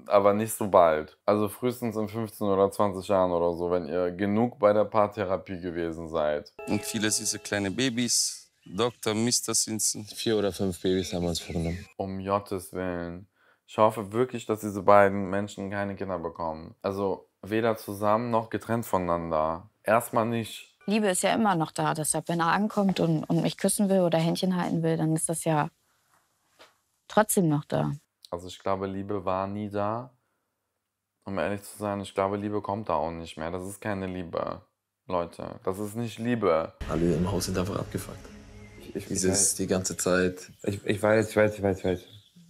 Speaker 2: aber nicht so bald. Also frühestens in 15 oder 20 Jahren oder so, wenn ihr genug bei der Paartherapie gewesen seid. Und viele diese kleine Babys, Dr. Mr. Simpson. Vier oder fünf Babys haben wir uns vorgenommen. Um Gottes Willen. Ich hoffe wirklich, dass diese beiden Menschen keine Kinder bekommen. Also weder zusammen noch getrennt voneinander. Erstmal nicht.
Speaker 4: Liebe ist ja immer noch da. Deshalb, wenn er ankommt und, und mich küssen will oder Händchen halten will, dann ist das ja trotzdem noch da.
Speaker 2: Also ich glaube, Liebe war nie da. Um ehrlich zu sein, ich glaube, Liebe kommt da auch nicht mehr. Das ist keine Liebe, Leute. Das ist
Speaker 3: nicht Liebe. Alle im Haus sind einfach abgefuckt. Ich, ich Dieses weiß. die ganze Zeit. Ich, ich weiß, ich weiß, ich weiß, ich weiß.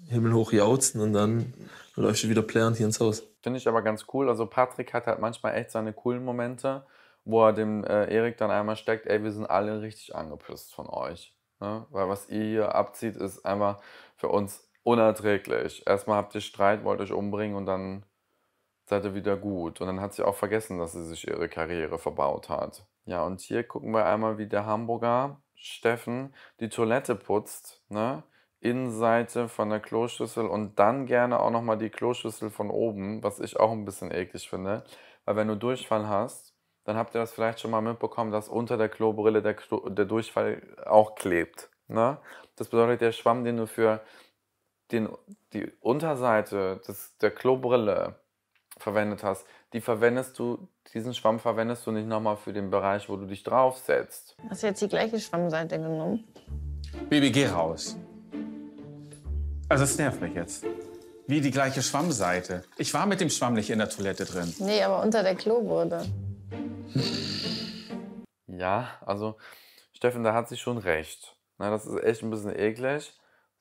Speaker 3: Himmel hoch jauzen und dann läuft du wieder plärrend hier ins Haus.
Speaker 2: Finde ich aber ganz cool. Also Patrick hat halt manchmal echt seine coolen Momente, wo er dem äh, Erik dann einmal steckt, ey, wir sind alle richtig angepisst von euch. Ne? Weil was ihr hier abzieht, ist einfach für uns unerträglich. Erstmal habt ihr Streit, wollt euch umbringen und dann seid ihr wieder gut. Und dann hat sie auch vergessen, dass sie sich ihre Karriere verbaut hat. Ja, und hier gucken wir einmal, wie der Hamburger Steffen die Toilette putzt, ne? Innenseite von der Kloschüssel und dann gerne auch nochmal die Kloschüssel von oben, was ich auch ein bisschen eklig finde. Weil wenn du Durchfall hast, dann habt ihr das vielleicht schon mal mitbekommen, dass unter der Klobrille der, Klo der Durchfall auch klebt. Ne? Das bedeutet, der Schwamm, den du für den, die Unterseite des, der Klobrille verwendet hast, die verwendest du, diesen Schwamm verwendest du nicht nochmal für den Bereich, wo du dich
Speaker 8: draufsetzt.
Speaker 4: Hast du jetzt die gleiche Schwammseite genommen?
Speaker 8: Baby, geh raus. Also es nervt mich jetzt. Wie die gleiche Schwammseite. Ich war mit dem Schwamm nicht in der Toilette drin.
Speaker 7: Nee, aber unter der Klobrille.
Speaker 2: ja, also Steffen, da hat sie schon recht. Na, das ist echt ein bisschen eklig.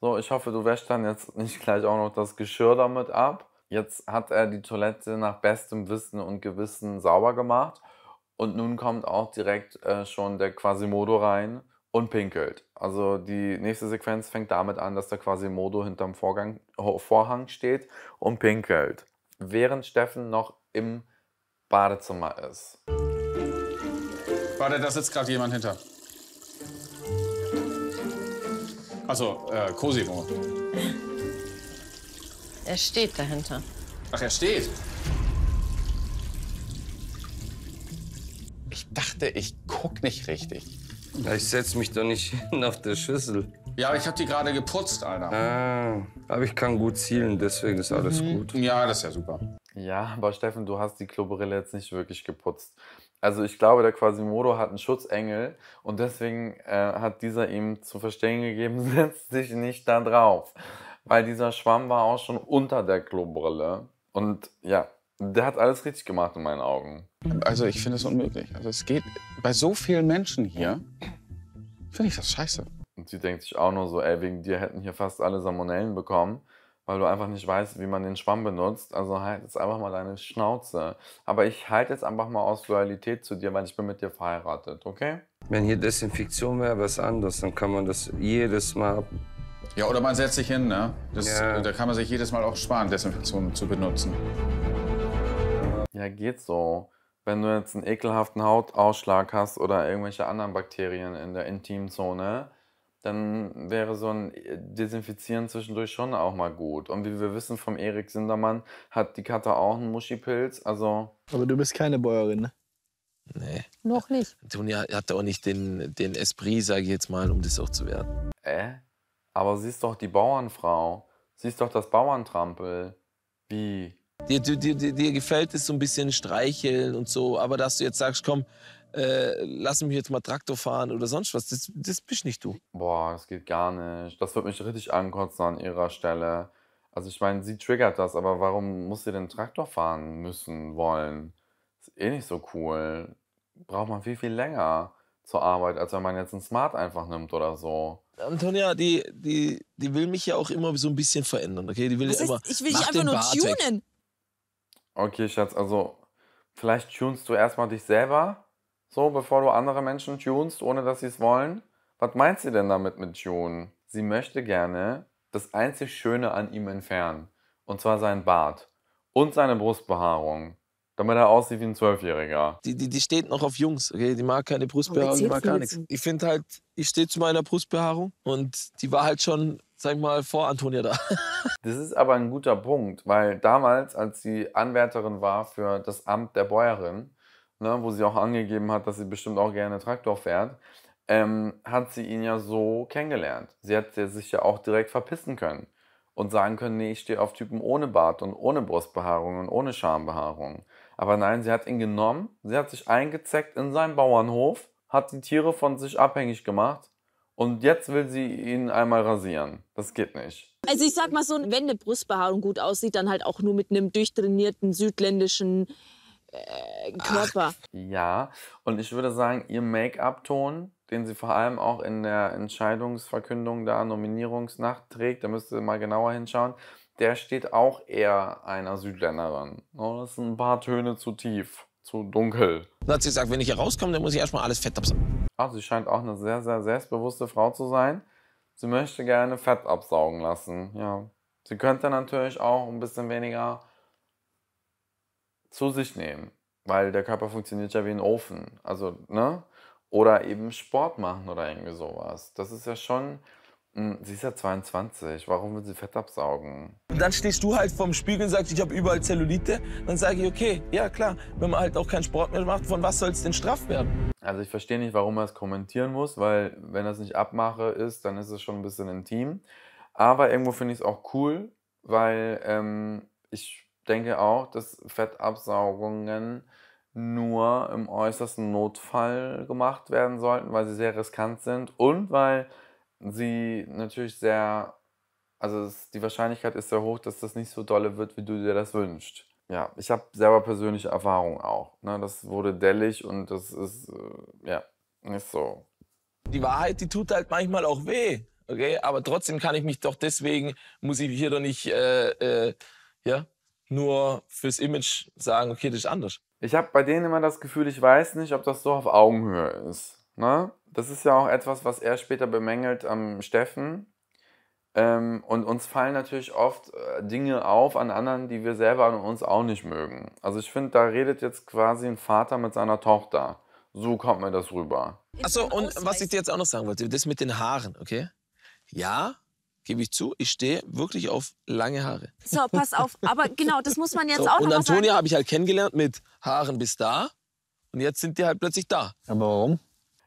Speaker 2: So, ich hoffe, du wäschst dann jetzt nicht gleich auch noch das Geschirr damit ab. Jetzt hat er die Toilette nach bestem Wissen und Gewissen sauber gemacht. Und nun kommt auch direkt äh, schon der Quasimodo rein und pinkelt. Also die nächste Sequenz fängt damit an, dass der Quasimodo hinterm Vorgang, Vorhang steht und pinkelt. Während Steffen noch im Badezimmer ist.
Speaker 8: Warte, da sitzt gerade jemand hinter? Also, äh, Cosimo. Er steht dahinter. Ach, er steht. Ich dachte, ich guck nicht richtig. Ich setze mich doch nicht hin auf der Schüssel. Ja, aber ich habe die gerade geputzt, Alter.
Speaker 2: Ah, aber ich kann gut zielen, deswegen ist
Speaker 5: alles mhm. gut.
Speaker 8: Ja, das ist ja super.
Speaker 2: Ja, aber Steffen, du hast die Klobrille jetzt nicht wirklich geputzt. Also ich glaube, der Quasimodo hat einen Schutzengel und deswegen äh, hat dieser ihm zu verstehen gegeben, setz dich nicht da drauf. Weil dieser Schwamm war auch schon unter der Klobrille. Und ja,
Speaker 8: der hat alles richtig gemacht in meinen Augen. Also ich finde es unmöglich. Also es geht bei so vielen Menschen hier, finde ich das scheiße. Und sie denkt sich auch nur so, ey, wegen dir hätten
Speaker 2: hier fast alle Salmonellen bekommen weil du einfach nicht weißt, wie man den Schwamm benutzt. Also halt jetzt einfach mal deine Schnauze. Aber ich halte jetzt einfach mal aus Loyalität zu dir, weil ich bin mit dir verheiratet,
Speaker 8: okay? Wenn hier Desinfektion wäre, was anderes, dann kann man das jedes Mal. Ja, oder man setzt sich hin, ne? Das, ja. Da kann man sich jedes Mal auch sparen, Desinfektion zu benutzen.
Speaker 2: Ja, geht so. Wenn du jetzt einen ekelhaften Hautausschlag hast oder irgendwelche anderen Bakterien in der Intimzone, dann wäre so ein äh, Desinfizieren zwischendurch schon auch mal gut. Und wie wir wissen vom Erik Sindermann, hat die Katze auch einen
Speaker 3: Muschipilz. Also
Speaker 8: Aber du bist keine Bäuerin, ne? Nee. Noch nicht.
Speaker 3: Antonia hat auch nicht den, den Esprit, sage ich jetzt mal, um das auch zu werden. Äh? Aber sie ist doch die Bauernfrau. Sie ist doch das Bauerntrampel. Wie? Dir, dir, dir, dir gefällt es so ein bisschen streicheln und so, aber dass du jetzt sagst, komm, äh, lass mich jetzt mal Traktor fahren oder sonst was. Das, das bist nicht du.
Speaker 2: Boah, das geht gar nicht. Das wird mich richtig ankotzen an ihrer Stelle. Also ich meine, sie triggert das, aber warum muss sie denn Traktor fahren müssen wollen? Ist eh nicht so cool. Braucht man viel, viel länger
Speaker 3: zur Arbeit, als wenn man jetzt ein Smart einfach
Speaker 2: nimmt oder so.
Speaker 3: Antonia, die, die, die will mich ja auch immer so ein bisschen verändern, okay? Die will ja immer, ich will dich einfach nur tunen.
Speaker 2: Okay, Schatz, also vielleicht tunst du erstmal dich selber so bevor du andere Menschen tunst, ohne dass sie es wollen? Was meint sie denn damit mit tunen? Sie möchte gerne das einzig Schöne an ihm entfernen. Und zwar seinen Bart und seine Brustbehaarung. Damit er aussieht wie ein Zwölfjähriger. Die, die, die steht noch auf Jungs, okay? Die mag keine Brustbehaarung, die mag gar nichts.
Speaker 3: Ich finde halt, ich stehe zu meiner Brustbehaarung und die war halt schon, sag ich mal, vor Antonia da.
Speaker 2: das ist aber ein guter Punkt, weil damals, als sie Anwärterin war für das Amt der Bäuerin, ne, wo sie auch angegeben hat, dass sie bestimmt auch gerne Traktor fährt, ähm, hat sie ihn ja so kennengelernt. Sie hat sich ja auch direkt verpissen können und sagen können, nee, ich stehe auf Typen ohne Bart und ohne Brustbehaarung und ohne Schambehaarung. Aber nein, sie hat ihn genommen, sie hat sich eingezeckt in seinen Bauernhof, hat die Tiere von sich abhängig gemacht und jetzt will sie ihn einmal rasieren. Das geht nicht.
Speaker 4: Also ich sag mal so, wenn eine Brustbehaarung gut aussieht, dann halt auch nur mit einem durchtrainierten südländischen äh, Körper. Ach,
Speaker 2: ja, und ich würde sagen, ihr Make-up-Ton, den sie vor allem auch in der Entscheidungsverkündung da Nominierungsnacht trägt, da müsst ihr mal genauer hinschauen, der steht auch eher einer Südländerin. Oh, das sind ein paar Töne zu tief, zu dunkel.
Speaker 3: Dann hat sie gesagt, wenn ich hier rauskomme, dann muss ich erstmal alles fett
Speaker 2: absaugen. Ach, sie scheint auch eine sehr, sehr selbstbewusste Frau zu sein. Sie möchte gerne Fett absaugen lassen, ja. Sie könnte natürlich auch ein bisschen weniger zu sich nehmen, weil der Körper funktioniert ja wie ein Ofen. Also, ne? Oder eben Sport machen oder irgendwie sowas. Das ist ja schon. Hm, sie ist ja 22, warum will sie Fett absaugen?
Speaker 3: Und dann stehst du halt vorm Spiegel und sagst, ich habe überall Zellulite. Dann sage ich, okay, ja klar, wenn man halt auch keinen Sport mehr macht, von was soll es denn straff werden? Also ich verstehe
Speaker 2: nicht, warum er es kommentieren muss, weil wenn er es nicht abmache ist, dann ist es schon ein bisschen intim. Aber irgendwo finde ich es auch cool, weil ähm, ich denke auch, dass Fettabsaugungen nur im äußersten Notfall gemacht werden sollten, weil sie sehr riskant sind und weil sie natürlich sehr, also es, die Wahrscheinlichkeit ist sehr hoch, dass das nicht so dolle wird, wie du dir das wünschst. Ja, ich habe selber persönliche Erfahrungen auch. Ne? Das wurde dellig und das ist, äh, ja,
Speaker 3: nicht so. Die Wahrheit, die tut halt manchmal auch weh, okay? Aber trotzdem kann ich mich doch deswegen, muss ich hier doch nicht, äh, äh, ja, nur fürs Image sagen, okay, das ist anders. Ich habe bei denen immer das Gefühl, ich weiß nicht, ob das so auf
Speaker 2: Augenhöhe ist. Ne? Das ist ja auch etwas, was er später bemängelt am ähm, Steffen. Ähm, und uns fallen natürlich oft äh, Dinge auf an anderen, die wir selber an uns auch nicht mögen. Also ich finde, da redet jetzt quasi ein Vater mit seiner Tochter. So kommt mir das rüber.
Speaker 3: Achso, und was ich dir jetzt auch noch sagen wollte, das mit den Haaren, okay? Ja, gebe ich zu, ich stehe wirklich auf lange Haare.
Speaker 4: So, pass auf. Aber genau, das muss man jetzt so, auch und noch Und Antonia
Speaker 3: habe ich halt kennengelernt mit Haaren bis da. Und jetzt sind die halt plötzlich da. Aber warum?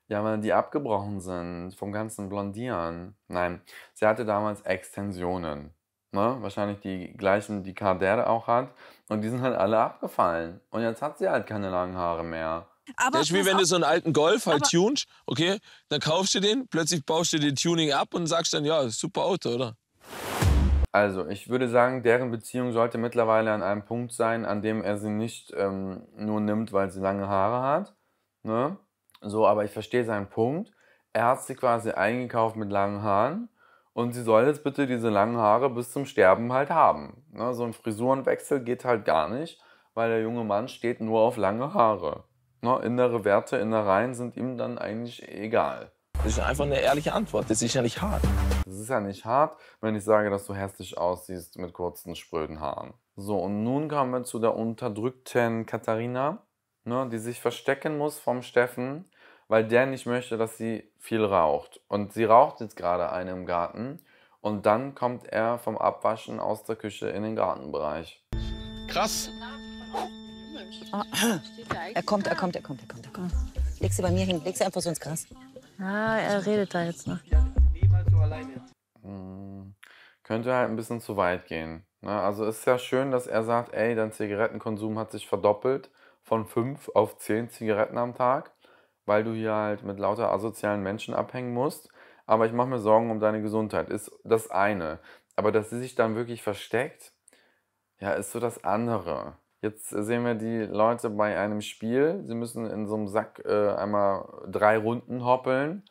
Speaker 2: Ja, weil die abgebrochen sind vom ganzen Blondieren. Nein, sie hatte damals Extensionen. Ne? Wahrscheinlich die gleichen, die Kardere auch hat. Und die sind halt alle abgefallen. Und jetzt hat sie halt keine langen Haare mehr. Aber das ist wie wenn du so einen alten Golf halt tunst,
Speaker 3: okay, dann kaufst du den, plötzlich baust du den Tuning ab und sagst dann, ja, super Auto, oder?
Speaker 2: Also, ich würde sagen, deren Beziehung sollte mittlerweile an einem Punkt sein, an dem er sie nicht ähm, nur nimmt, weil sie lange Haare hat. Ne? So, aber ich verstehe seinen Punkt. Er hat sie quasi eingekauft mit langen Haaren und sie soll jetzt bitte diese langen Haare bis zum Sterben halt haben. Ne? So ein Frisurenwechsel geht halt gar nicht, weil der junge Mann steht nur auf lange Haare. Ne, innere Werte, Innereien sind ihm dann eigentlich egal. Das ist einfach eine ehrliche Antwort. Das ist ja nicht hart. Das ist ja nicht hart, wenn ich sage, dass du hässlich aussiehst mit kurzen, spröden Haaren. So, und nun kommen wir zu der unterdrückten Katharina, ne, die sich verstecken muss vom Steffen, weil der nicht möchte, dass sie viel raucht. Und sie raucht jetzt gerade eine im Garten. Und dann kommt er vom Abwaschen aus der Küche in den Gartenbereich.
Speaker 8: Krass. Ah. Er kommt, er kommt, er kommt, er kommt, er kommt. Leg sie bei mir hin, leg sie einfach
Speaker 6: so ins Gras. Ah, er redet da jetzt noch.
Speaker 2: Hm, könnte halt ein bisschen zu weit gehen. Ne? also ist ja schön, dass er sagt, ey, dein Zigarettenkonsum hat sich verdoppelt von fünf auf zehn Zigaretten am Tag, weil du hier halt mit lauter asozialen Menschen abhängen musst. Aber ich mache mir Sorgen um deine Gesundheit, ist das eine. Aber dass sie sich dann wirklich versteckt, ja, ist so das andere. Jetzt sehen wir die Leute bei einem Spiel. Sie müssen in so einem Sack äh, einmal drei Runden hoppeln.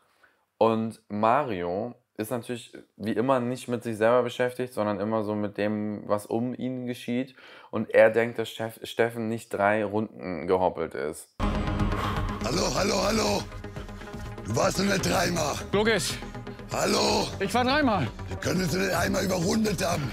Speaker 2: Und Mario ist natürlich wie immer nicht mit sich selber beschäftigt, sondern immer so mit dem, was um ihn geschieht. Und er denkt, dass Steffen nicht drei Runden gehoppelt ist.
Speaker 1: Hallo, hallo, hallo.
Speaker 8: Du warst nur nicht dreimal. Logisch. Hallo. Ich war dreimal. Wir können Sie nicht einmal überrundet haben.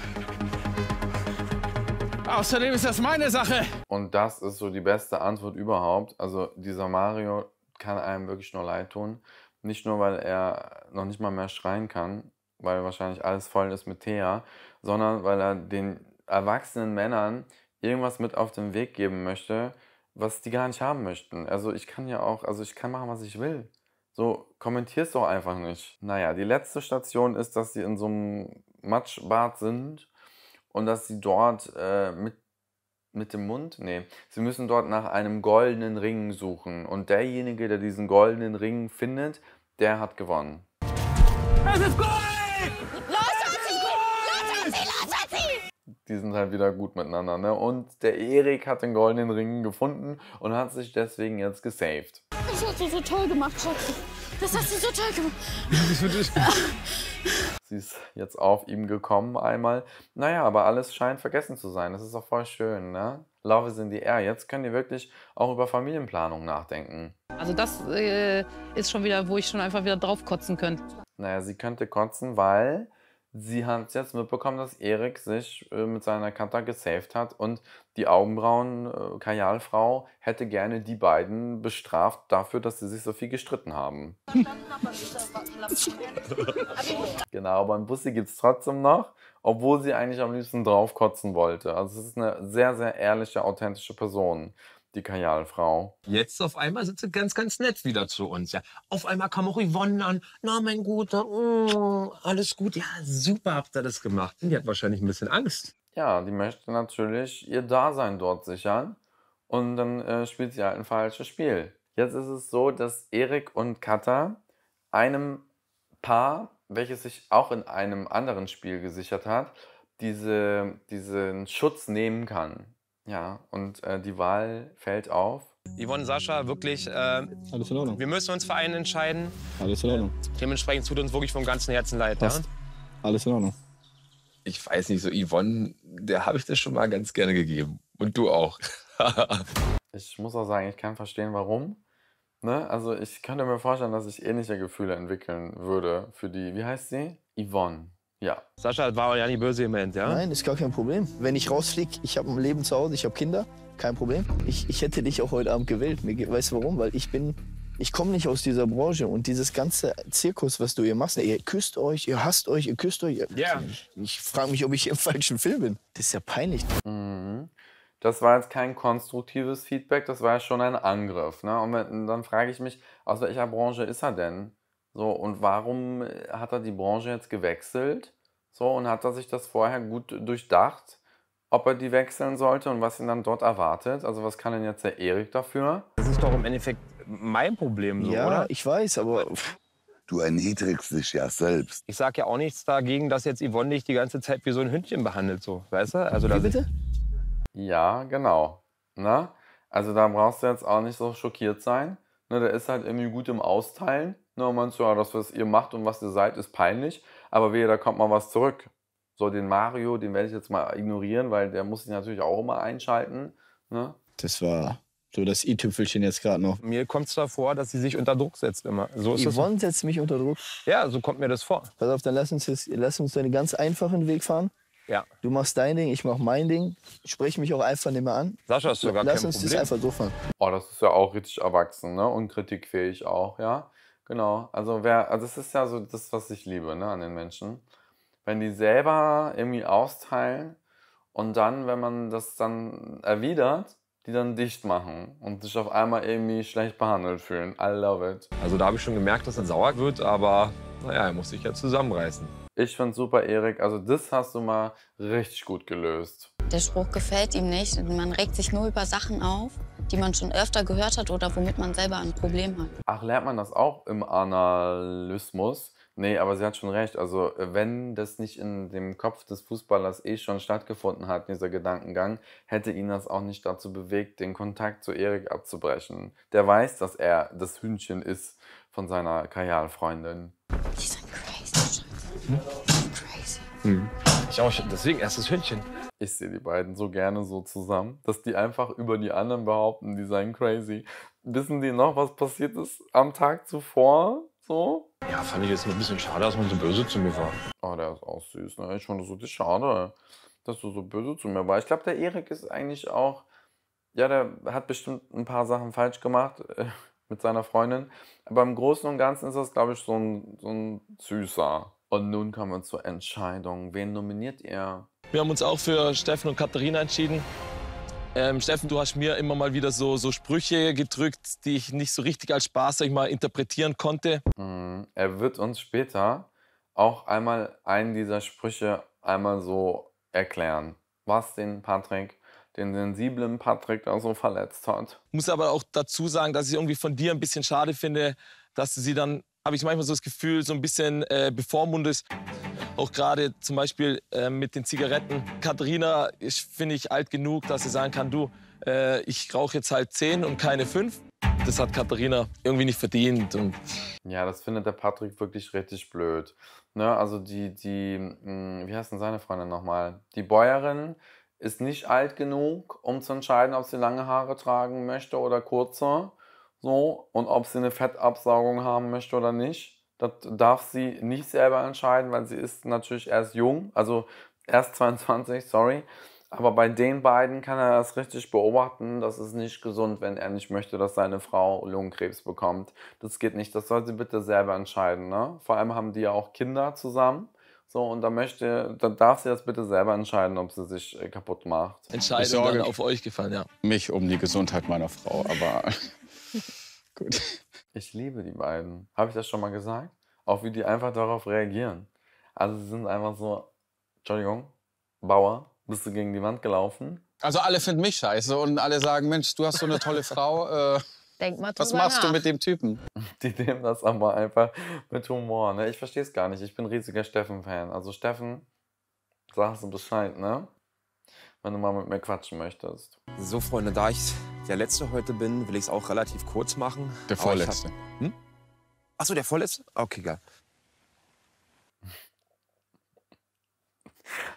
Speaker 8: Außerdem ist das meine Sache.
Speaker 2: Und das ist so die beste Antwort überhaupt. Also dieser Mario kann einem wirklich nur leid tun. Nicht nur, weil er noch nicht mal mehr schreien kann, weil wahrscheinlich alles voll ist mit Thea, sondern weil er den erwachsenen Männern irgendwas mit auf den Weg geben möchte, was die gar nicht haben möchten. Also ich kann ja auch, also ich kann machen, was ich will. So, kommentier's doch einfach nicht. Naja, die letzte Station ist, dass sie in so einem Matschbad sind und dass sie dort äh, mit, mit dem Mund, nee, sie müssen dort nach einem goldenen Ring suchen und derjenige, der diesen goldenen Ring findet, der hat gewonnen.
Speaker 5: Es ist Gold! Los, Hatzi! Los, Hatzi! Los, Hatzi!
Speaker 2: Die sind halt wieder gut miteinander, ne? Und der Erik hat den goldenen Ring gefunden und hat sich deswegen jetzt gesaved.
Speaker 4: Das hast du so toll gemacht, Schatz. Das hast du so toll gemacht. Das hast du so
Speaker 2: Sie ist jetzt auf ihm gekommen einmal. Naja, aber alles scheint vergessen zu sein. Das ist doch voll schön, ne? Love is in the air. Jetzt können die wirklich auch über Familienplanung nachdenken. Also das äh,
Speaker 7: ist schon wieder, wo ich schon einfach wieder drauf kotzen könnte.
Speaker 2: Naja, sie könnte kotzen, weil Sie hat es jetzt mitbekommen, dass Erik sich äh, mit seiner Kanta gesaved hat und die Augenbrauen-Kajalfrau äh, hätte gerne die beiden bestraft dafür, dass sie sich so viel gestritten haben. genau, aber ein Bussi gibt es trotzdem noch, obwohl sie eigentlich am liebsten draufkotzen wollte. Also es ist eine sehr, sehr ehrliche, authentische Person die Kajalfrau.
Speaker 5: Jetzt auf einmal sitzt sie ganz, ganz nett wieder zu uns. Ja. Auf einmal kam auch Yvonne an. Na, mein Guter, mm, alles gut. Ja,
Speaker 2: super habt ihr das gemacht. Die hat wahrscheinlich ein bisschen Angst. Ja, die möchte natürlich ihr Dasein dort sichern. Und dann äh, spielt sie halt ein falsches Spiel. Jetzt ist es so, dass Erik und Katha einem Paar, welches sich auch in einem anderen Spiel gesichert hat, diese, diesen Schutz nehmen kann. Ja, und äh, die Wahl fällt auf.
Speaker 5: Yvonne, Sascha, wirklich, äh, Alles in Ordnung. wir müssen uns für einen entscheiden. Alles in Ordnung. Dementsprechend tut uns wirklich vom ganzen Herzen leid. Ja? Alles in Ordnung. Ich weiß nicht, so Yvonne, der habe ich das schon mal ganz gerne gegeben. Und du auch.
Speaker 2: ich muss auch sagen, ich kann verstehen, warum. Ne? Also ich könnte mir vorstellen, dass ich ähnliche Gefühle entwickeln würde für die, wie heißt sie? Yvonne. Ja. Sascha war ja nicht böse im gemeint, ja? Nein,
Speaker 5: ist gar kein Problem. Wenn ich rausfliege, ich habe ein Leben zu Hause, ich habe Kinder, kein Problem. Ich, ich hätte dich auch heute Abend gewählt. weißt du warum? Weil ich bin, ich komme nicht aus dieser
Speaker 3: Branche und dieses ganze Zirkus, was du hier machst, ihr küsst euch, ihr hasst euch, ihr küsst euch. Ja. Ich, frage mich, ob ich im falschen Film bin. Das ist ja peinlich. Mhm. Das war jetzt kein
Speaker 2: konstruktives Feedback, das war ja schon ein Angriff. Ne? Und dann frage ich mich, aus welcher Branche ist er denn? So, und warum hat er die Branche jetzt gewechselt? So, und hat er sich das vorher gut durchdacht, ob er die wechseln sollte und was ihn dann dort erwartet? Also was kann denn jetzt der Erik dafür? Das ist doch im Endeffekt mein Problem,
Speaker 5: so, ja, oder? ich weiß, aber...
Speaker 1: Du erniedrigst dich ja selbst.
Speaker 5: Ich sag ja auch nichts dagegen, dass jetzt Yvonne dich
Speaker 2: die ganze Zeit wie so ein Hündchen behandelt, so, weißt du? Also, Wie bitte? Ja, genau. Na? Also da brauchst du jetzt auch nicht so schockiert sein. Ne, der ist halt irgendwie gut im Austeilen. Ne, und meinst du, ja, das, was ihr macht und was ihr seid, ist peinlich. Aber wehe, da kommt mal was zurück. So, den Mario, den werde ich jetzt mal ignorieren, weil der muss sich natürlich auch immer einschalten.
Speaker 8: Ne? Das war so das i-Tüpfelchen jetzt gerade noch.
Speaker 2: Mir kommt es da vor, dass sie sich unter Druck setzt
Speaker 5: immer. So ist Yvonne das. setzt mich unter Druck. Ja, so kommt mir das vor. Pass auf, dann lass uns, jetzt, lass uns einen ganz einfachen Weg fahren. Ja. Du machst dein Ding, ich mach mein Ding. Spreche mich auch einfach nicht mehr an. Sascha hast
Speaker 2: ist sogar Lass kein uns das einfach so fahren. Oh, das ist ja auch richtig erwachsen ne? und kritikfähig auch, ja. Genau, also wer, also das ist ja so das, was ich liebe, ne, an den Menschen. Wenn die selber irgendwie austeilen und dann, wenn man das dann erwidert, die dann dicht machen und sich auf einmal irgendwie schlecht behandelt fühlen. I love it. Also da habe ich schon gemerkt, dass er sauer wird, aber naja, er muss sich ja zusammenreißen. Ich find's super, Erik. Also das hast du mal richtig gut gelöst.
Speaker 4: Der Spruch gefällt ihm nicht. Man regt sich nur über Sachen auf, die man schon öfter gehört hat oder womit man selber ein Problem hat.
Speaker 2: Ach, lernt man das auch im Analysmus? Nee, aber sie hat schon recht. Also, wenn das nicht in dem Kopf des Fußballers eh schon stattgefunden hat, dieser Gedankengang, hätte ihn das auch nicht dazu bewegt, den Kontakt zu Erik abzubrechen. Der weiß, dass er das Hündchen ist von seiner Kajalfreundin. Die sind crazy, Scheiße. Hm? Crazy. Hm. Ich auch, deswegen erstes Hündchen. Ich sehe die beiden so gerne so zusammen, dass die einfach über die anderen behaupten, die seien crazy. Wissen die noch, was passiert ist am Tag zuvor? So? Ja, fand ich jetzt nur ein bisschen schade, dass man so böse zu mir war. Oh, der ist auch süß, ne? Ich fand das so schade, dass du so böse zu mir warst. Ich glaube, der Erik ist eigentlich auch, ja, der hat bestimmt ein paar Sachen falsch gemacht äh, mit seiner Freundin. Aber im Großen und Ganzen ist das, glaube ich, so ein, so ein süßer. Und nun kommen wir zur Entscheidung.
Speaker 3: Wen nominiert ihr? Wir haben uns auch für Steffen und Katharina entschieden. Ähm, Steffen, du hast mir immer mal wieder so, so Sprüche gedrückt, die ich nicht so richtig als Spaß ich mal, interpretieren konnte. Mhm. Er wird uns später auch einmal einen dieser Sprüche
Speaker 2: einmal so erklären, was den Patrick, den sensiblen Patrick da so verletzt hat.
Speaker 3: Ich Muss aber auch dazu sagen, dass ich irgendwie von dir ein bisschen schade finde, dass du sie dann habe ich manchmal so das Gefühl, so ein bisschen äh, bevormundet. Auch gerade zum Beispiel äh, mit den Zigaretten. Katharina finde ich alt genug, dass sie sagen kann, du, äh, ich rauche jetzt halt zehn und keine fünf. Das hat Katharina irgendwie nicht verdient. Und
Speaker 2: ja, das findet der Patrick wirklich richtig blöd. Ne? Also die, die, mh, hm, wie heißt denn seine Freundin nochmal? Die Bäuerin ist nicht alt genug, um zu entscheiden, ob sie lange Haare tragen möchte oder kurze. So, und ob sie eine Fettabsaugung haben möchte oder nicht, das darf sie nicht selber entscheiden, weil sie ist natürlich erst jung, also erst 22, sorry. Aber bei den beiden kann er das richtig beobachten. Das ist nicht gesund, wenn er nicht möchte, dass seine Frau Lungenkrebs bekommt. Das geht nicht. Das soll sie bitte selber entscheiden. Ne? Vor allem haben die ja auch Kinder zusammen. So, und da möchte, dann darf sie das bitte selber entscheiden, ob sie sich äh, kaputt macht. Entscheidung dann auf
Speaker 3: euch gefallen, ja.
Speaker 8: Mich um die Gesundheit meiner Frau, aber
Speaker 2: Gut. Ich liebe die beiden. Habe ich das schon mal gesagt? Auch wie die einfach darauf reagieren. Also sie sind einfach so, Entschuldigung, Bauer, bist du gegen die Wand gelaufen?
Speaker 8: Also alle finden mich scheiße und alle sagen, Mensch, du hast so eine tolle Frau. Äh, Denk mal was machst nach. du mit
Speaker 2: dem Typen? Die nehmen das aber einfach mit Humor. Ne? Ich verstehe es gar nicht. Ich bin ein riesiger Steffen-Fan. Also Steffen, sagst du Bescheid, ne? Wenn du mal mit mir quatschen möchtest. So, Freunde,
Speaker 5: da ich der Letzte heute bin, will ich es auch relativ kurz machen. Der Vorletzte. hm? Achso, der Vorletzte? Okay, geil.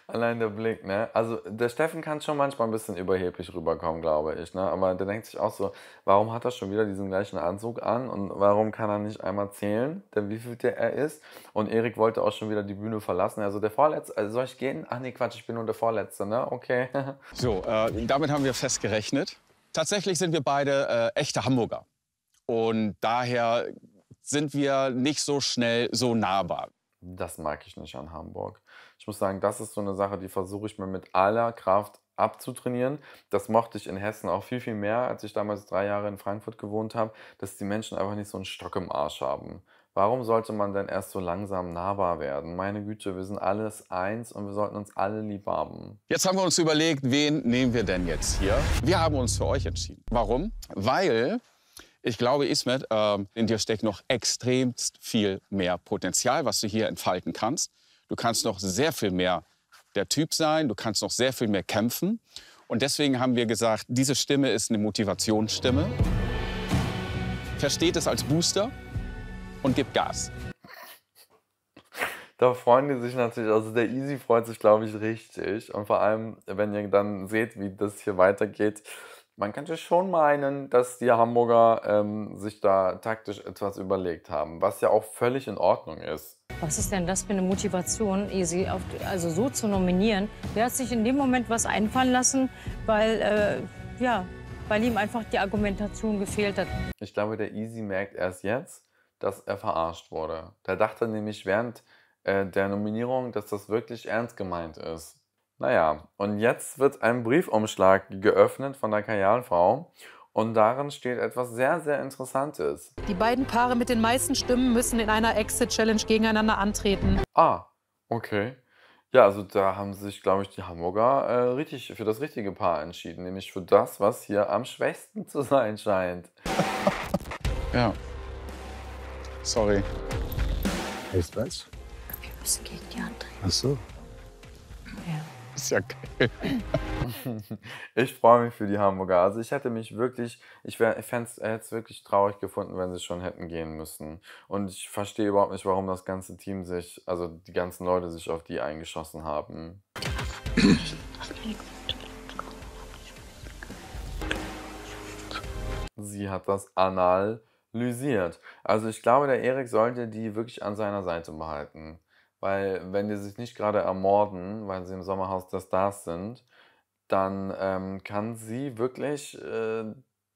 Speaker 2: Allein der Blick, ne? Also der Steffen kann schon manchmal ein bisschen überheblich rüberkommen, glaube ich, ne? Aber der denkt sich auch so, warum hat er schon wieder diesen gleichen Anzug an und warum kann er nicht einmal zählen, denn wie viel der er ist? Und Erik wollte auch schon wieder die Bühne verlassen. Also der Vorletzte, also soll
Speaker 8: ich gehen? Ach nee, Quatsch, ich bin nur der Vorletzte, ne? Okay. so, äh, damit haben wir festgerechnet. Tatsächlich sind wir beide äh, echte Hamburger. Und daher sind wir nicht so schnell so nahbar. Das mag ich nicht an Hamburg. Ich muss sagen,
Speaker 2: das ist so eine Sache, die versuche ich mir mit aller Kraft abzutrainieren. Das mochte ich in Hessen auch viel, viel mehr, als ich damals drei Jahre in Frankfurt gewohnt habe, dass die Menschen einfach nicht so einen Stock im Arsch haben. Warum sollte man denn erst so langsam nahbar werden? Meine Güte, wir sind alles eins und
Speaker 8: wir sollten uns alle lieb haben. Jetzt haben wir uns überlegt, wen nehmen wir denn jetzt hier? Wir haben uns für euch entschieden. Warum? Weil ich glaube, Ismet, ähm, in dir steckt noch extrem viel mehr Potenzial, was du hier entfalten kannst. Du kannst noch sehr viel mehr der Typ sein, du kannst noch sehr viel mehr kämpfen. Und deswegen haben wir gesagt, diese Stimme ist eine Motivationsstimme. Versteht es als Booster, und gib Gas. Da freuen die sich natürlich, also der Easy freut
Speaker 2: sich, glaube ich, richtig. Und vor allem, wenn ihr dann seht, wie das hier weitergeht, man könnte schon meinen, dass die Hamburger ähm, sich da taktisch etwas überlegt haben, was ja auch völlig in Ordnung ist.
Speaker 7: Was ist denn das für eine Motivation, Easy, auf, also so zu nominieren? Der hat sich in dem Moment was einfallen lassen, weil, äh, ja, weil ihm einfach die Argumentation gefehlt hat.
Speaker 2: Ich glaube, der Easy merkt erst jetzt, dass er verarscht wurde. Der dachte nämlich während äh, der Nominierung, dass das wirklich ernst gemeint ist. Naja, und jetzt wird ein Briefumschlag geöffnet von der Kajalfrau und darin steht etwas sehr, sehr Interessantes.
Speaker 7: Die beiden Paare mit den meisten Stimmen müssen in einer Exit-Challenge gegeneinander antreten. Ah,
Speaker 2: okay. Ja, also da haben sich, glaube ich, die Hamburger äh, richtig für das richtige Paar entschieden, nämlich für das, was hier am schwächsten zu sein scheint. ja. Sorry. Ist was? Wir müssen gegen die andere? Ach so. Ja. Ist ja geil. ich freue mich für die Hamburger. Also ich hätte mich wirklich, ich, wär, ich hätte es wirklich traurig gefunden, wenn sie schon hätten gehen müssen. Und ich verstehe überhaupt nicht, warum das ganze Team sich, also die ganzen Leute sich auf die eingeschossen haben. Sie hat das Anal lysiert. Also ich glaube, der Erik sollte die wirklich an seiner Seite behalten. Weil wenn die sich nicht gerade ermorden, weil sie im Sommerhaus der Stars sind, dann ähm, kann sie wirklich äh,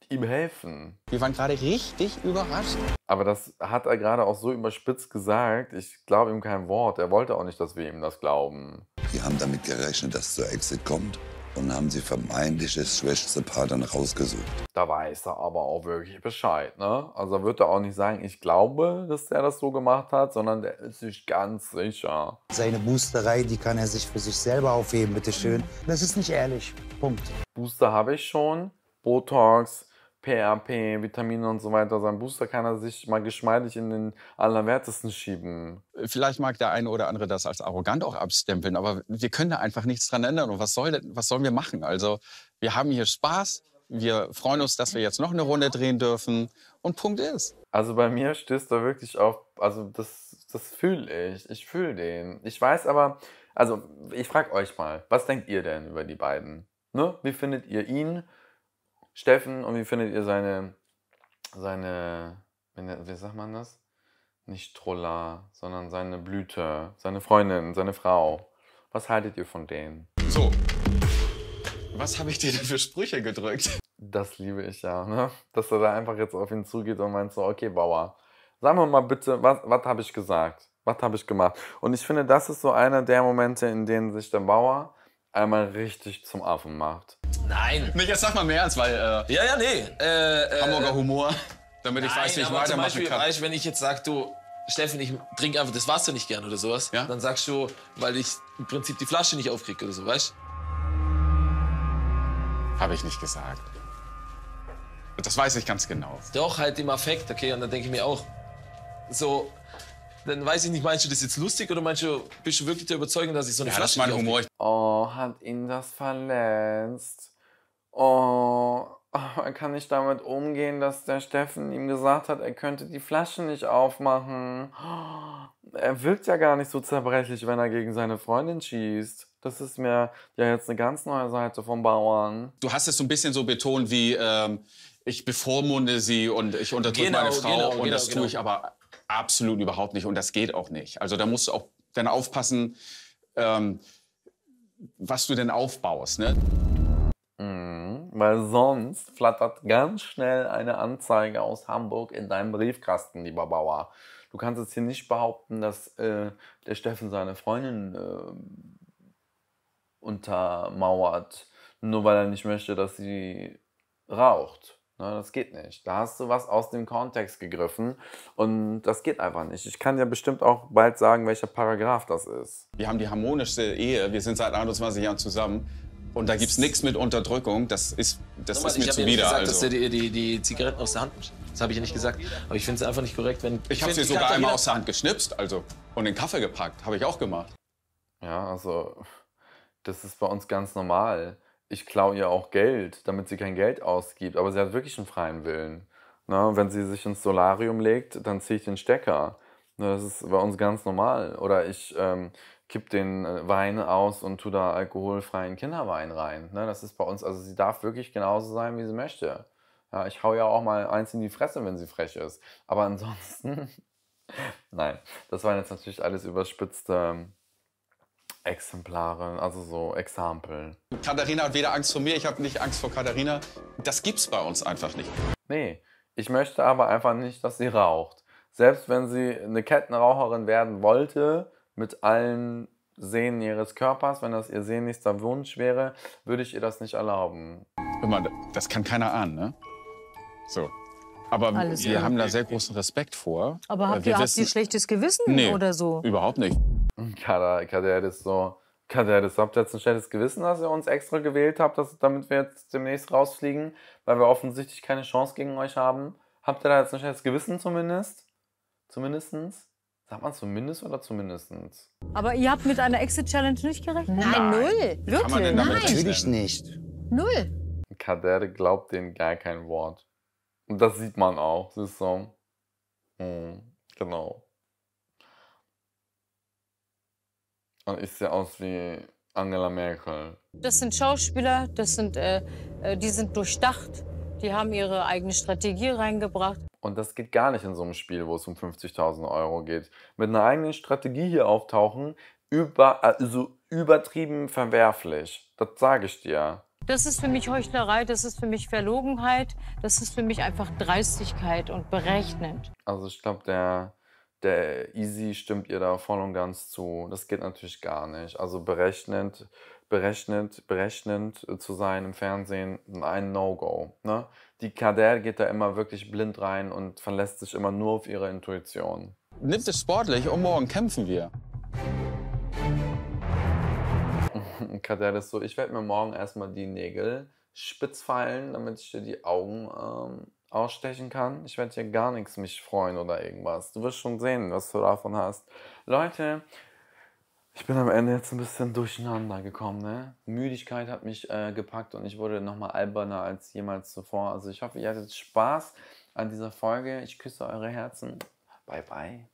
Speaker 2: ihm helfen. Wir waren
Speaker 8: gerade richtig überrascht.
Speaker 2: Aber das hat er gerade auch so überspitzt gesagt. Ich glaube ihm kein Wort. Er wollte auch nicht, dass wir ihm das glauben. Wir haben damit gerechnet, dass es zur Exit kommt und haben sie vermeintlich das schwächste Paar dann rausgesucht. Da weiß er aber auch wirklich Bescheid, ne? Also wird er auch nicht sagen, ich glaube, dass der das so gemacht hat, sondern der ist sich ganz sicher.
Speaker 6: Seine Boosterei, die kann er sich für sich selber aufheben, bitteschön. Das ist nicht ehrlich. Punkt.
Speaker 2: Booster habe ich schon, Botox, PRP, Vitamine und so weiter. Sein Booster kann er sich mal geschmeidig in den
Speaker 8: Allerwertesten schieben. Vielleicht mag der eine oder andere das als arrogant auch abstempeln, aber wir können da einfach nichts dran ändern. Und was, soll, was sollen wir machen? Also, wir haben hier Spaß. Wir freuen uns, dass wir jetzt noch eine Runde drehen dürfen. Und Punkt ist. Also bei mir stößt du
Speaker 2: wirklich auf, also das, das fühle ich. Ich fühle den. Ich weiß aber, also ich frage euch mal, was denkt ihr denn über die beiden? Ne? Wie findet ihr ihn? Steffen und wie findet ihr seine, seine, wie sagt man das? Nicht Trolla, sondern seine Blüte, seine Freundin, seine Frau. Was haltet ihr von denen? So, was habe ich dir denn für Sprüche gedrückt? Das liebe ich ja, ne? Dass er da einfach jetzt auf ihn zugeht und meint so, okay, Bauer, sag mir mal bitte, was, was habe ich gesagt? Was habe ich gemacht? Und ich finde, das ist so einer der Momente, in denen sich der Bauer einmal richtig zum Affen macht.
Speaker 8: Nein! Nicht, jetzt sag mal mehr als, weil. Äh,
Speaker 3: ja, ja, nee. Äh, äh Hamburger äh, Humor, damit ich weiß, wie ich aber weitermachen zum Beispiel, wenn ich jetzt sag, du, Steffen, ich trinke einfach das Wasser nicht gern oder sowas, ja? dann sagst du, weil ich im Prinzip die Flasche nicht aufkriege oder so, weißt Habe ich nicht gesagt. Das weiß ich ganz genau. Doch, halt im Affekt, okay, und dann denke ich mir auch, so, dann weiß ich nicht, meinst du das jetzt lustig oder meinst du, bist du wirklich der Überzeugung, dass ich so eine ja, Flasche das ist mein Humor.
Speaker 2: Oh, hat ihn das verletzt. Oh, er kann nicht damit umgehen, dass der Steffen ihm gesagt hat, er könnte die Flasche nicht aufmachen. Er wirkt ja gar nicht so zerbrechlich, wenn er gegen seine Freundin schießt. Das ist mir ja jetzt eine ganz neue Seite vom
Speaker 8: Bauern. Du hast es so ein bisschen so betont wie ähm, ich bevormunde sie und ich unterdrücke genau, meine Frau genau, und genau, das tue genau. ich aber Absolut überhaupt nicht. Und das geht auch nicht. Also da musst du auch dann aufpassen, ähm, was du denn aufbaust. Ne?
Speaker 2: Mhm, weil sonst flattert ganz schnell eine Anzeige aus Hamburg in deinem Briefkasten, lieber Bauer. Du kannst jetzt hier nicht behaupten, dass äh, der Steffen seine Freundin äh, untermauert, nur weil er nicht möchte, dass sie raucht. Ne, das geht nicht. Da hast du was aus dem Kontext gegriffen und das
Speaker 8: geht einfach nicht. Ich kann ja bestimmt auch bald sagen, welcher Paragraph das ist. Wir haben die harmonischste Ehe. Wir sind seit 21 Jahren zusammen. Und da gibt es nichts mit Unterdrückung. Das ist, das Nochmal, ist mir ich zuwider. Ich habe gesagt, also. dass
Speaker 3: dir die, die Zigaretten aus der Hand. Das habe ich ja nicht gesagt. Aber ich finde es einfach nicht korrekt, wenn. Ich, ich habe sie sogar einmal aus
Speaker 8: der Hand geschnipst, also. Und den Kaffee gepackt. Habe ich auch gemacht. Ja, also.
Speaker 2: Das ist bei uns ganz normal ich klaue ihr auch Geld, damit sie kein Geld ausgibt. Aber sie hat wirklich einen freien Willen. Na, ne, wenn sie sich ins Solarium legt, dann ziehe ich den Stecker. Na, ne, das ist bei uns ganz normal. Oder ich ähm, kipp den äh, Wein aus und tue da alkoholfreien Kinderwein rein. Na, ne, das ist bei uns, also sie darf wirklich genauso sein, wie sie möchte. Ja, ich hau ja auch mal eins in die Fresse, wenn sie frech ist. Aber ansonsten, nein, das waren jetzt natürlich alles überspitzte ähm, Exemplare,
Speaker 8: also so Exempel. Katharina hat weder Angst vor mir, ich habe nicht Angst vor Katharina. Das gibt's bei uns einfach nicht.
Speaker 2: Nee, ich möchte aber einfach nicht, dass sie raucht. Selbst wenn sie eine Kettenraucherin werden wollte, mit allen Sehnen ihres Körpers, wenn das ihr sehnlichster Wunsch wäre, würde ich ihr das nicht erlauben.
Speaker 8: Immer, das kann keiner ahnen, ne? So. Aber Alles wir haben da sehr großen Respekt vor. Aber habt ihr, wissen, habt ihr
Speaker 7: schlechtes Gewissen nee, oder so?
Speaker 8: Überhaupt nicht. Kann, kann der das so, kann
Speaker 2: der das, habt ihr jetzt ein schlechtes Gewissen, dass ihr uns extra gewählt habt, dass, damit wir jetzt demnächst rausfliegen, weil wir offensichtlich keine Chance gegen euch haben? Habt ihr da jetzt ein schlechtes Gewissen zumindest? Zumindestens? Sagt man zumindest oder zumindestens?
Speaker 7: Aber ihr habt mit einer Exit-Challenge nicht gerechnet?
Speaker 5: Nein, Nein. null. Wirklich? Kann man denn damit Nein.
Speaker 2: Natürlich nicht.
Speaker 5: Null.
Speaker 2: Kader glaubt denen gar kein Wort. Und das sieht man auch. Das ist so. Mh, hm, genau. Und ich sehe aus wie Angela Merkel.
Speaker 7: Das sind Schauspieler, das sind, äh, äh, die sind durchdacht, die haben ihre eigene Strategie reingebracht.
Speaker 2: Und das geht gar nicht in so einem Spiel, wo es um 50.000 Euro geht. Mit einer eigenen Strategie hier auftauchen, über, also übertrieben verwerflich. Das sage ich dir.
Speaker 7: Das ist für mich Heuchlerei, das ist für mich Verlogenheit, das ist für mich einfach Dreistigkeit und berechnend.
Speaker 2: Also ich glaube, der der Easy stimmt ihr da voll und ganz zu. Das geht natürlich gar nicht. Also berechnend, berechnend, berechnend äh, zu sein im Fernsehen, ein No-Go. Ne? Die Kader geht da immer wirklich blind rein und verlässt sich immer nur auf ihre Intuition. Nimmt es sportlich und morgen kämpfen wir. Kader ist so, ich werde mir morgen erstmal die Nägel spitz feilen, damit ich dir die Augen ähm, ausstechen kann. Ich werde hier gar nichts mich freuen oder irgendwas. Du wirst schon sehen, was du davon hast. Leute, ich bin am Ende jetzt ein bisschen durcheinander gekommen. Ne? Müdigkeit hat mich äh, gepackt und ich wurde nochmal alberner als jemals zuvor. Also ich hoffe, ihr hattet Spaß an dieser Folge. Ich küsse eure Herzen. Bye, bye.